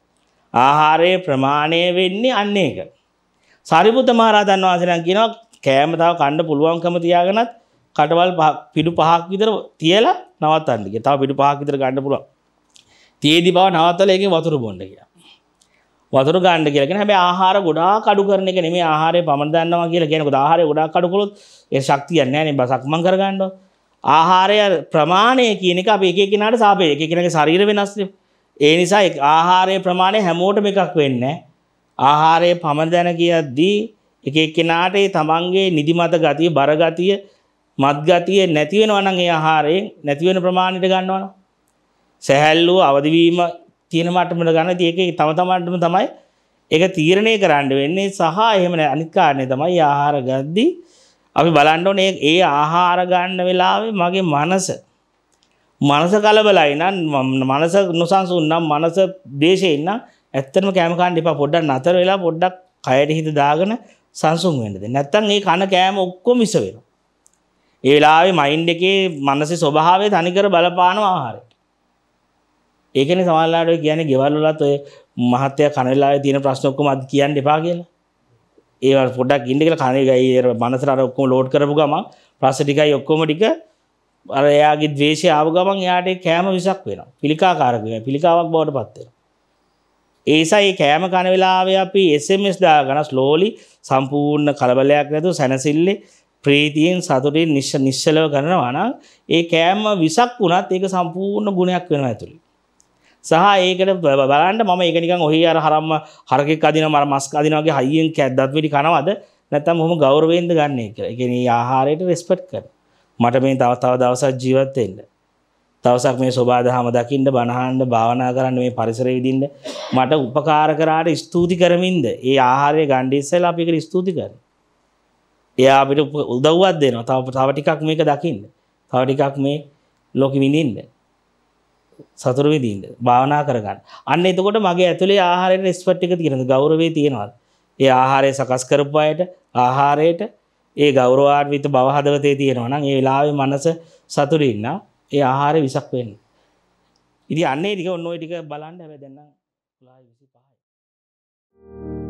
ආහාරයේ ප්‍රමාණය වෙන්නේ අන්න ඒක. සරිපුත මහරහතන් වහන්සේනම් කියනවා කෑම තව කන්න පුළුවන්කම තියාගෙනත් කටවල් පිඩු පහක් විතර තියලා නවත්තන්න කියලා. තව පිඩු පහක් විතර ගන්න පුළුවන්. තියේදී බව නවත්තලා ඒකෙන් වතුර බොන්න කියලා. වතුර ගන්න කියලා කියන හැබැයි ආහාර ගොඩාක් අඩු කරන එක නෙමෙයි ආහාරය පමණ දන්නවා කියලා කියන්නේ. මොකද ආහාරය ගොඩාක් අඩු කළොත් ඒ ශක්තියක් නැහැ නේ බසක්මන් කරගන්නවා. ආහාරය ප්‍රමාණය කියන එක අපි එක එකනට සාපේ එක එකනගේ ශරීර වෙනස් වෙනවා. ඒ නිසා ආහාරය ප්‍රමාණය හැමෝටම එකක් වෙන්නේ නැහැ. ආහාරය පමණ දැන කියද්දී එක එක්කෙනාට ඒ තමන්ගේ නිදිමත ගතිය බරගතිය මත්ගතිය නැති වෙනවා නම් ඒ ආහාරයෙන් නැති වෙන ප්‍රමාණයට ගන්නවනම් සැහැල්ලුව අවදිවීම තියෙන මට්ටමට ගන්න ඉතින් ඒක තම තමන්ටම තමයි ඒක තීරණය කරන්න වෙන්නේ සහ එහෙම අනිත් කාරණේ තමයි ආහාර ගද්දී අපි බලන්න ඕනේ ඒ ආහාර ගන්න වෙලාවේ මගේ මනස මනස කලබලයි නම් මනස නොසන්සුන් නම් මනස දේශේ නම් ඇත්තම කෑමකාන්න එපා පොඩ්ඩක් නතර වෙලා පොඩ්ඩක් කයට හිත දාගෙන සංසුම් වෙන්නද නැත්තම් ඒ කන කෑම ඔක්කොම ඉස වෙනවා ඒ වෙලාවේ මයින්ඩ් එකේ මනසේ ස්වභාවය තනිකර බලපාන ආහාරය ඒකනේ සමහරලාට ඔය කියන්නේ ගෙවල් වලත් ඔය මහත්ය කන වෙලාවේ තියෙන ප්‍රශ්න ඔක්කොම අද කියන්න එපා කියලා ඒවල් පොඩක් ඉන්න කියලා කන ගයි මනසට අර ඔක්කොම ලෝඩ් කරපු ගමන් ප්‍රශ්න ටිකයි ඔක්කොම ටික අර එයාගේ ද්වේෂය ආව ගමන් එයාට කෑම විසක් වෙනවා පිළිකාකාරක වෙනවා පිළිකාවක් බවට පත් වෙනවා ඒසයි කෑම කන වෙලාවේ අපි SMS දාගෙන ස්ලෝලි සම්පූර්ණ කලබලයක් නැතුව සැනසille ප්‍රීතියෙන් සතුටින් නිශ්ච නිශ්චලව කරනවා නම් ඒ කෑම විසක් වුණත් ඒක සම්පූර්ණ ගුණයක් වෙනවා ඇතුළේ. සහ ඒකට බලන්න මම ඒක නිකන් ඔහි අර හරම්ම හරකෙක් අදිනවා මර මස් අදිනවා වගේ හයියෙන් කැද්දත් වෙඩි කනවද නැත්නම් ඔහොම ගෞරවයෙන්ද ගන්න එක. ඒ කියන්නේ ආහාරයට රෙස්පෙක්ට් කරන. මට මේ තව තව දවසක් ජීවත් වෙන්න. දවසක් මේ සොබාදහම දකිින්ට බණහන්ඩ භාවනා කරන්න මේ පරිසර විදින්න මට උපකාර කරාට ස්තුති කරමින්ද ඒ ආහාරය ගණ්ඩිස්සල් අපිකට ස්තුති කර එයා අපිට උදව්වත් දෙනවා තව තවටිකක් මේක දකින්න තවටිකක් මේ ලොකි විඳින්න සතුරු විදින්න භාවනා කරගන්න අන්න එතකොට මගේ ඇතුළේ ආහාරයට ස්පට්ටික තියෙනද ගෞරවේ තියෙනවාද ඒ ආහාරය සකස් කරපු ආහාරයට ඒ ගෞරවාර්විත බව හදවතේ තියෙනවා නම් ඒ වෙලාවේ මනස සතුටින් ඉන්නා ඒ ආහාර විසක් වෙන්න ඉදි අන්නේ ටික ඔන්න ඔය ටික බලන්න හැබැ දෙන්න ලා විසි පහයි